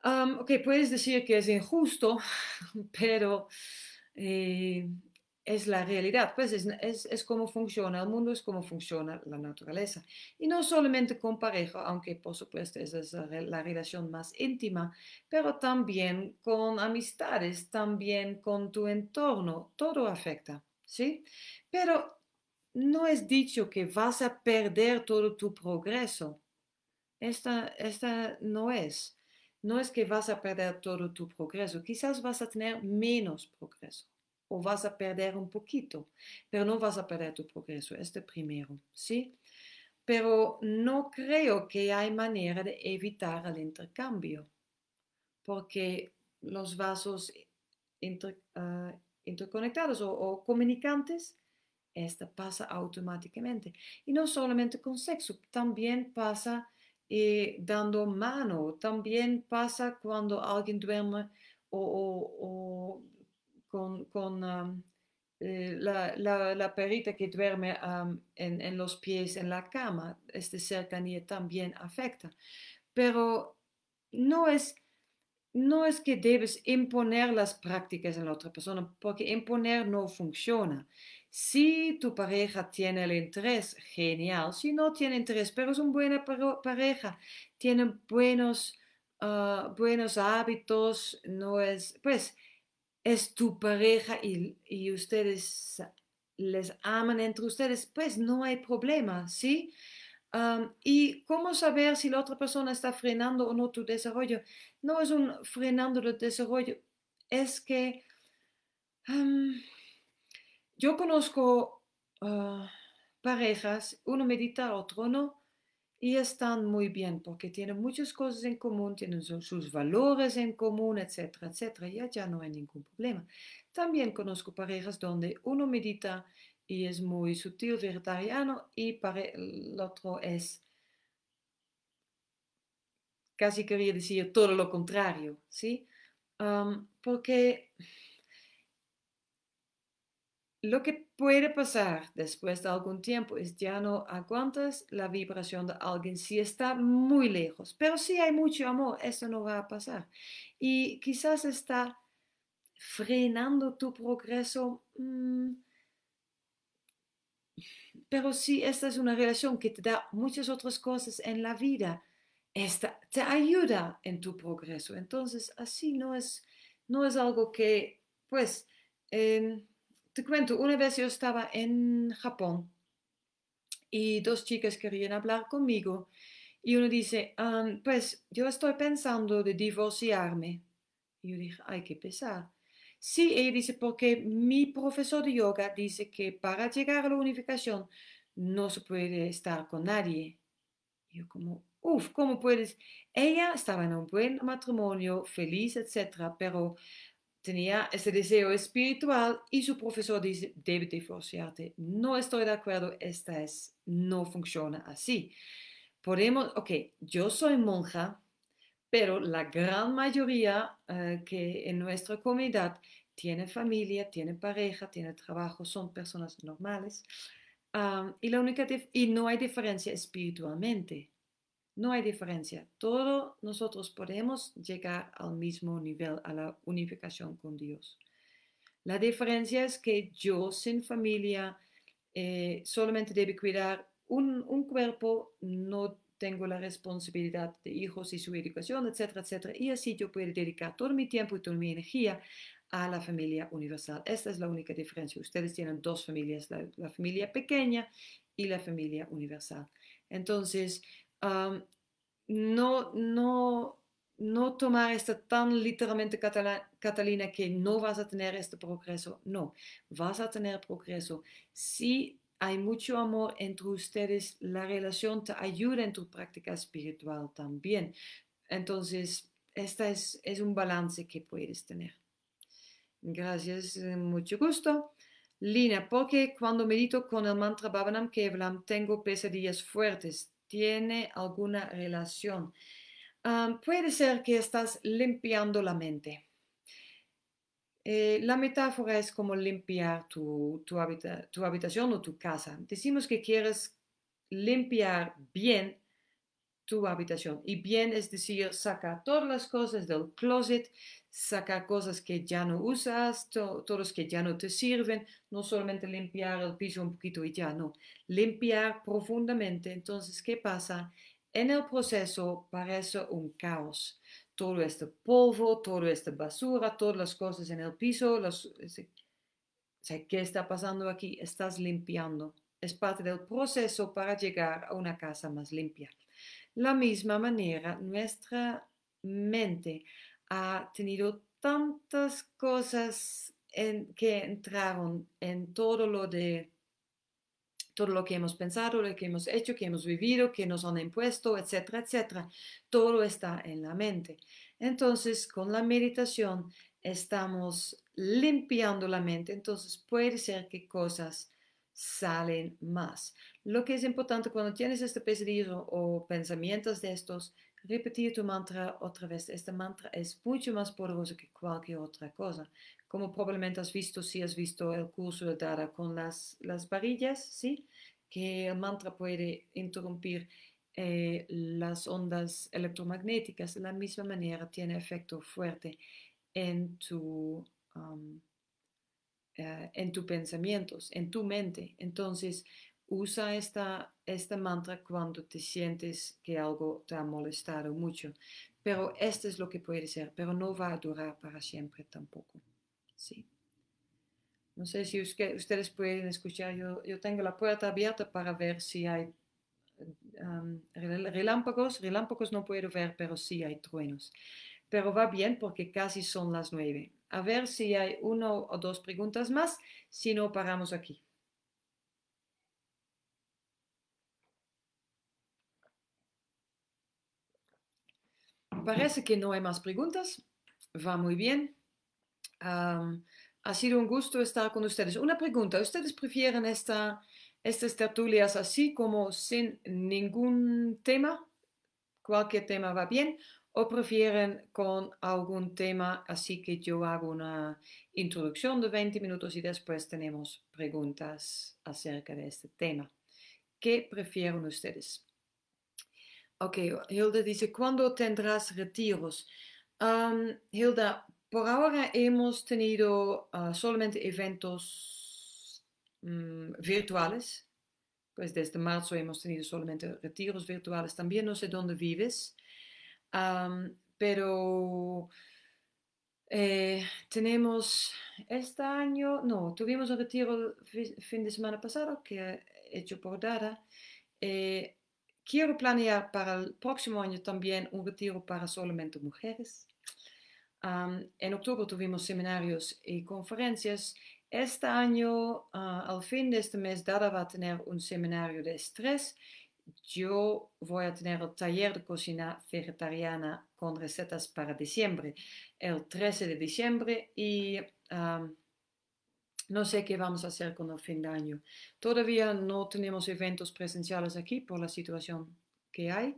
ok, puedes decir que es injusto, pero eh, es la realidad, pues es, es, funciona el mundo, es cómo funciona la naturaleza. Y no solamente con pareja, aunque por supuesto esa es la relación más íntima, pero también con amistades, también con tu entorno, todo afecta, ¿sí? Pero no es dicho que vas a perder todo tu progreso. Esta, no es. No es que vas a perder todo tu progreso. Quizás vas a tener menos progreso o vas a perder un poquito, pero no vas a perder tu progreso. Este primero, ¿sí? Pero no creo que hay manera de evitar el intercambio, porque los vasos ah, interconectados o comunicantes esta pasa automáticamente. Y no solamente con sexo, también pasa eh, dando mano, también pasa cuando alguien duerme o, con, eh, la, la, que duerme en, los pies en la cama. Esta cercanía también afecta. Pero no es, no es que debes imponer las prácticas a la otra persona, porque imponer no funciona. Si tu pareja tiene el interés, genial. Si no tiene interés, pero es un buena pareja, tienen buenos, ah, buenos hábitos, no es, pues, es tu pareja y, y, ustedes les aman entre ustedes, pues no hay problema, ¿sí? Ah, ¿Y cómo saber si la otra persona está frenando o no tu desarrollo? No es un frenando el desarrollo, es que yo conozco ah, parejas, uno medita, otro no, y están muy bien porque tienen muchas cosas en común, tienen sus valores en común, etcétera, etcétera, y ya no hay ningún problema. También conozco parejas donde uno medita y es muy sutil vegetariano y el otro es casi quería decir todo lo contrario, ¿sí? porque lo que puede pasar después de algún tiempo es ya no aguantas la vibración de alguien si está muy lejos, pero si hay mucho amor, eso no va a pasar. Y quizás está frenando tu progreso. Mm, pero si esta es una relación que te da muchas otras cosas en la vida, esta te ayuda en tu progreso. Entonces, así no es, no es algo que, pues, em, te cuento, una vez yo estaba en Japón y dos chicas querían hablar conmigo y uno dice, pues yo estoy pensando de divorciarme. Y yo dije, hay que pesar. Sí, ella dice, porque mi profesor de yoga dice que para llegar a la unificación no se puede estar con nadie. Y yo como, uff, ¿cómo puedes? Ella estaba en un buen matrimonio, feliz, etcétera, pero tenía ese deseo espiritual y su profesor dice, debe divorciarte. No estoy de acuerdo, esta es, no funciona así. Podemos, ok, yo soy monja, pero la gran mayoría eh, que en nuestra comunidad tiene familia, tiene pareja, tiene trabajo, son personas normales. Ah, y, la única y no hay diferencia espiritualmente. No hay diferencia. Todos nosotros podemos llegar al mismo nivel, a la unificación con Dios. La diferencia es que yo sin familia eh, solamente debe cuidar un, cuerpo, no tengo la responsabilidad de hijos y su educación, etcétera, etcétera. Y así yo puedo dedicar todo mi tiempo y toda mi energía a la familia universal. Esta es la única diferencia. Ustedes tienen dos familias, la familia pequeña y la familia universal. Entonces, no, no, no tomar esto tan literalmente, Catalina, que no vas a tener este progreso. No, vas a tener progreso. Si hay mucho amor entre ustedes, la relación te ayuda en tu práctica espiritual también. Entonces, esta es, es un balance que puedes tener. Gracias, eh, mucho gusto. Lina, porque cuando medito con el mantra Babanam Kevalam tengo pesadillas fuertes tiene alguna relación. Ah, puede ser que estás limpiando la mente. Eh, la metáfora es como limpiar tu, tu habitación o tu casa. Decimos que quieres limpiar bien tu habitación. Y bien es decir, saca todas las cosas del closet, saca cosas que ya no usas, todos los que ya no te sirven, no solamente limpiar el piso un poquito y ya no, limpiar profundamente. Entonces, ¿qué pasa? En el proceso parece un caos. Todo este polvo, toda esta basura, todas las cosas en el piso, las, ¿qué está pasando aquí? Estás limpiando. Es parte del proceso para llegar a una casa más limpia. La misma manera, nuestra mente ha tenido tantas cosas en, que entraron en todo lo de todo lo que hemos pensado, lo que hemos hecho, que hemos vivido, que nos han impuesto, etcétera, etcétera. Todo está en la mente. Entonces, con la meditación estamos limpiando la mente, entonces puede ser que cosas salen más. Lo que es importante cuando tienes este pesadillo o pensamientos de estos, repetir tu mantra otra vez. Este mantra es mucho más poderoso que cualquier otra cosa. Como probablemente has visto si has visto el curso de Dada con las, las varillas, ¿sí? que el mantra puede interrumpir eh, las ondas electromagnéticas. De la misma manera tiene efecto fuerte en tu... Eh, en tus pensamientos, en tu mente. Entonces, Usa esta, este mantra cuando te sientes que algo te ha molestado mucho. Pero esto es lo que puede ser, pero no va a durar para siempre tampoco. Sí. No sé si ustedes pueden escuchar, yo, yo, tengo la puerta abierta para ver si hay um, relámpagos. Relámpagos no puedo ver, pero sí hay truenos. Pero va bien porque casi son las nueve. A ver si hay uno o dos preguntas más, si no paramos aquí. Parece que no hay más preguntas. Va muy bien. ha sido un gusto estar con ustedes. Una pregunta. ¿Ustedes prefieren esta, estas tertulias así como sin ningún tema? Cualquier tema va bien. ¿O prefieren con algún tema así que yo hago una introducción de 20 minutos y después tenemos preguntas acerca de este tema? ¿Qué prefieren ustedes? Ok, Hilda dice, ¿cuándo tendrás retiros? Hilda, por ahora hemos tenido ah, solamente eventos mm, virtuales. Pues desde marzo hemos tenido solamente retiros virtuales. También no sé dónde vives, pero eh, tenemos este año, no, tuvimos un retiro el fin de semana pasado que he hecho por Dara. Eh, Quiero planear para el próximo año también un retiro para solamente mujeres. en octubre tuvimos seminarios y conferencias. Este año, ah, al fin de este mes, Dada va a tener un seminario de estrés. Yo voy a tener el taller de cocina vegetariana con recetas para diciembre, el 13 de diciembre. Y no sé qué vamos a hacer con el fin de año. Todavía no tenemos eventos presenciales aquí por la situación que hay,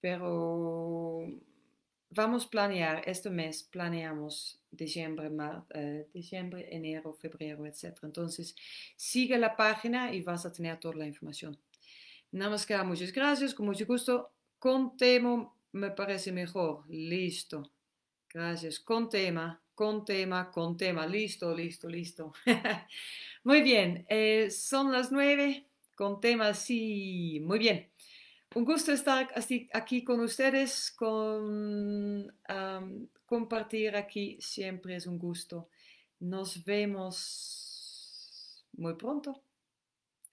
pero vamos a planear este mes, planeamos diciembre, mar, eh, diciembre, enero, febrero, etc. Entonces, sigue la página y vas a tener toda la información. nada más Namaskar, muchas gracias, con mucho gusto. Con tema me parece mejor. Listo. Gracias. Con tema con tema, con tema. Listo, listo, listo. muy bien, eh, son las nueve, con tema, sí, muy bien. Un gusto estar aquí con ustedes, con compartir aquí siempre es un gusto. Nos vemos muy pronto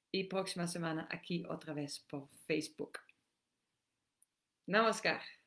y próxima semana aquí otra vez por Facebook. Namaskar.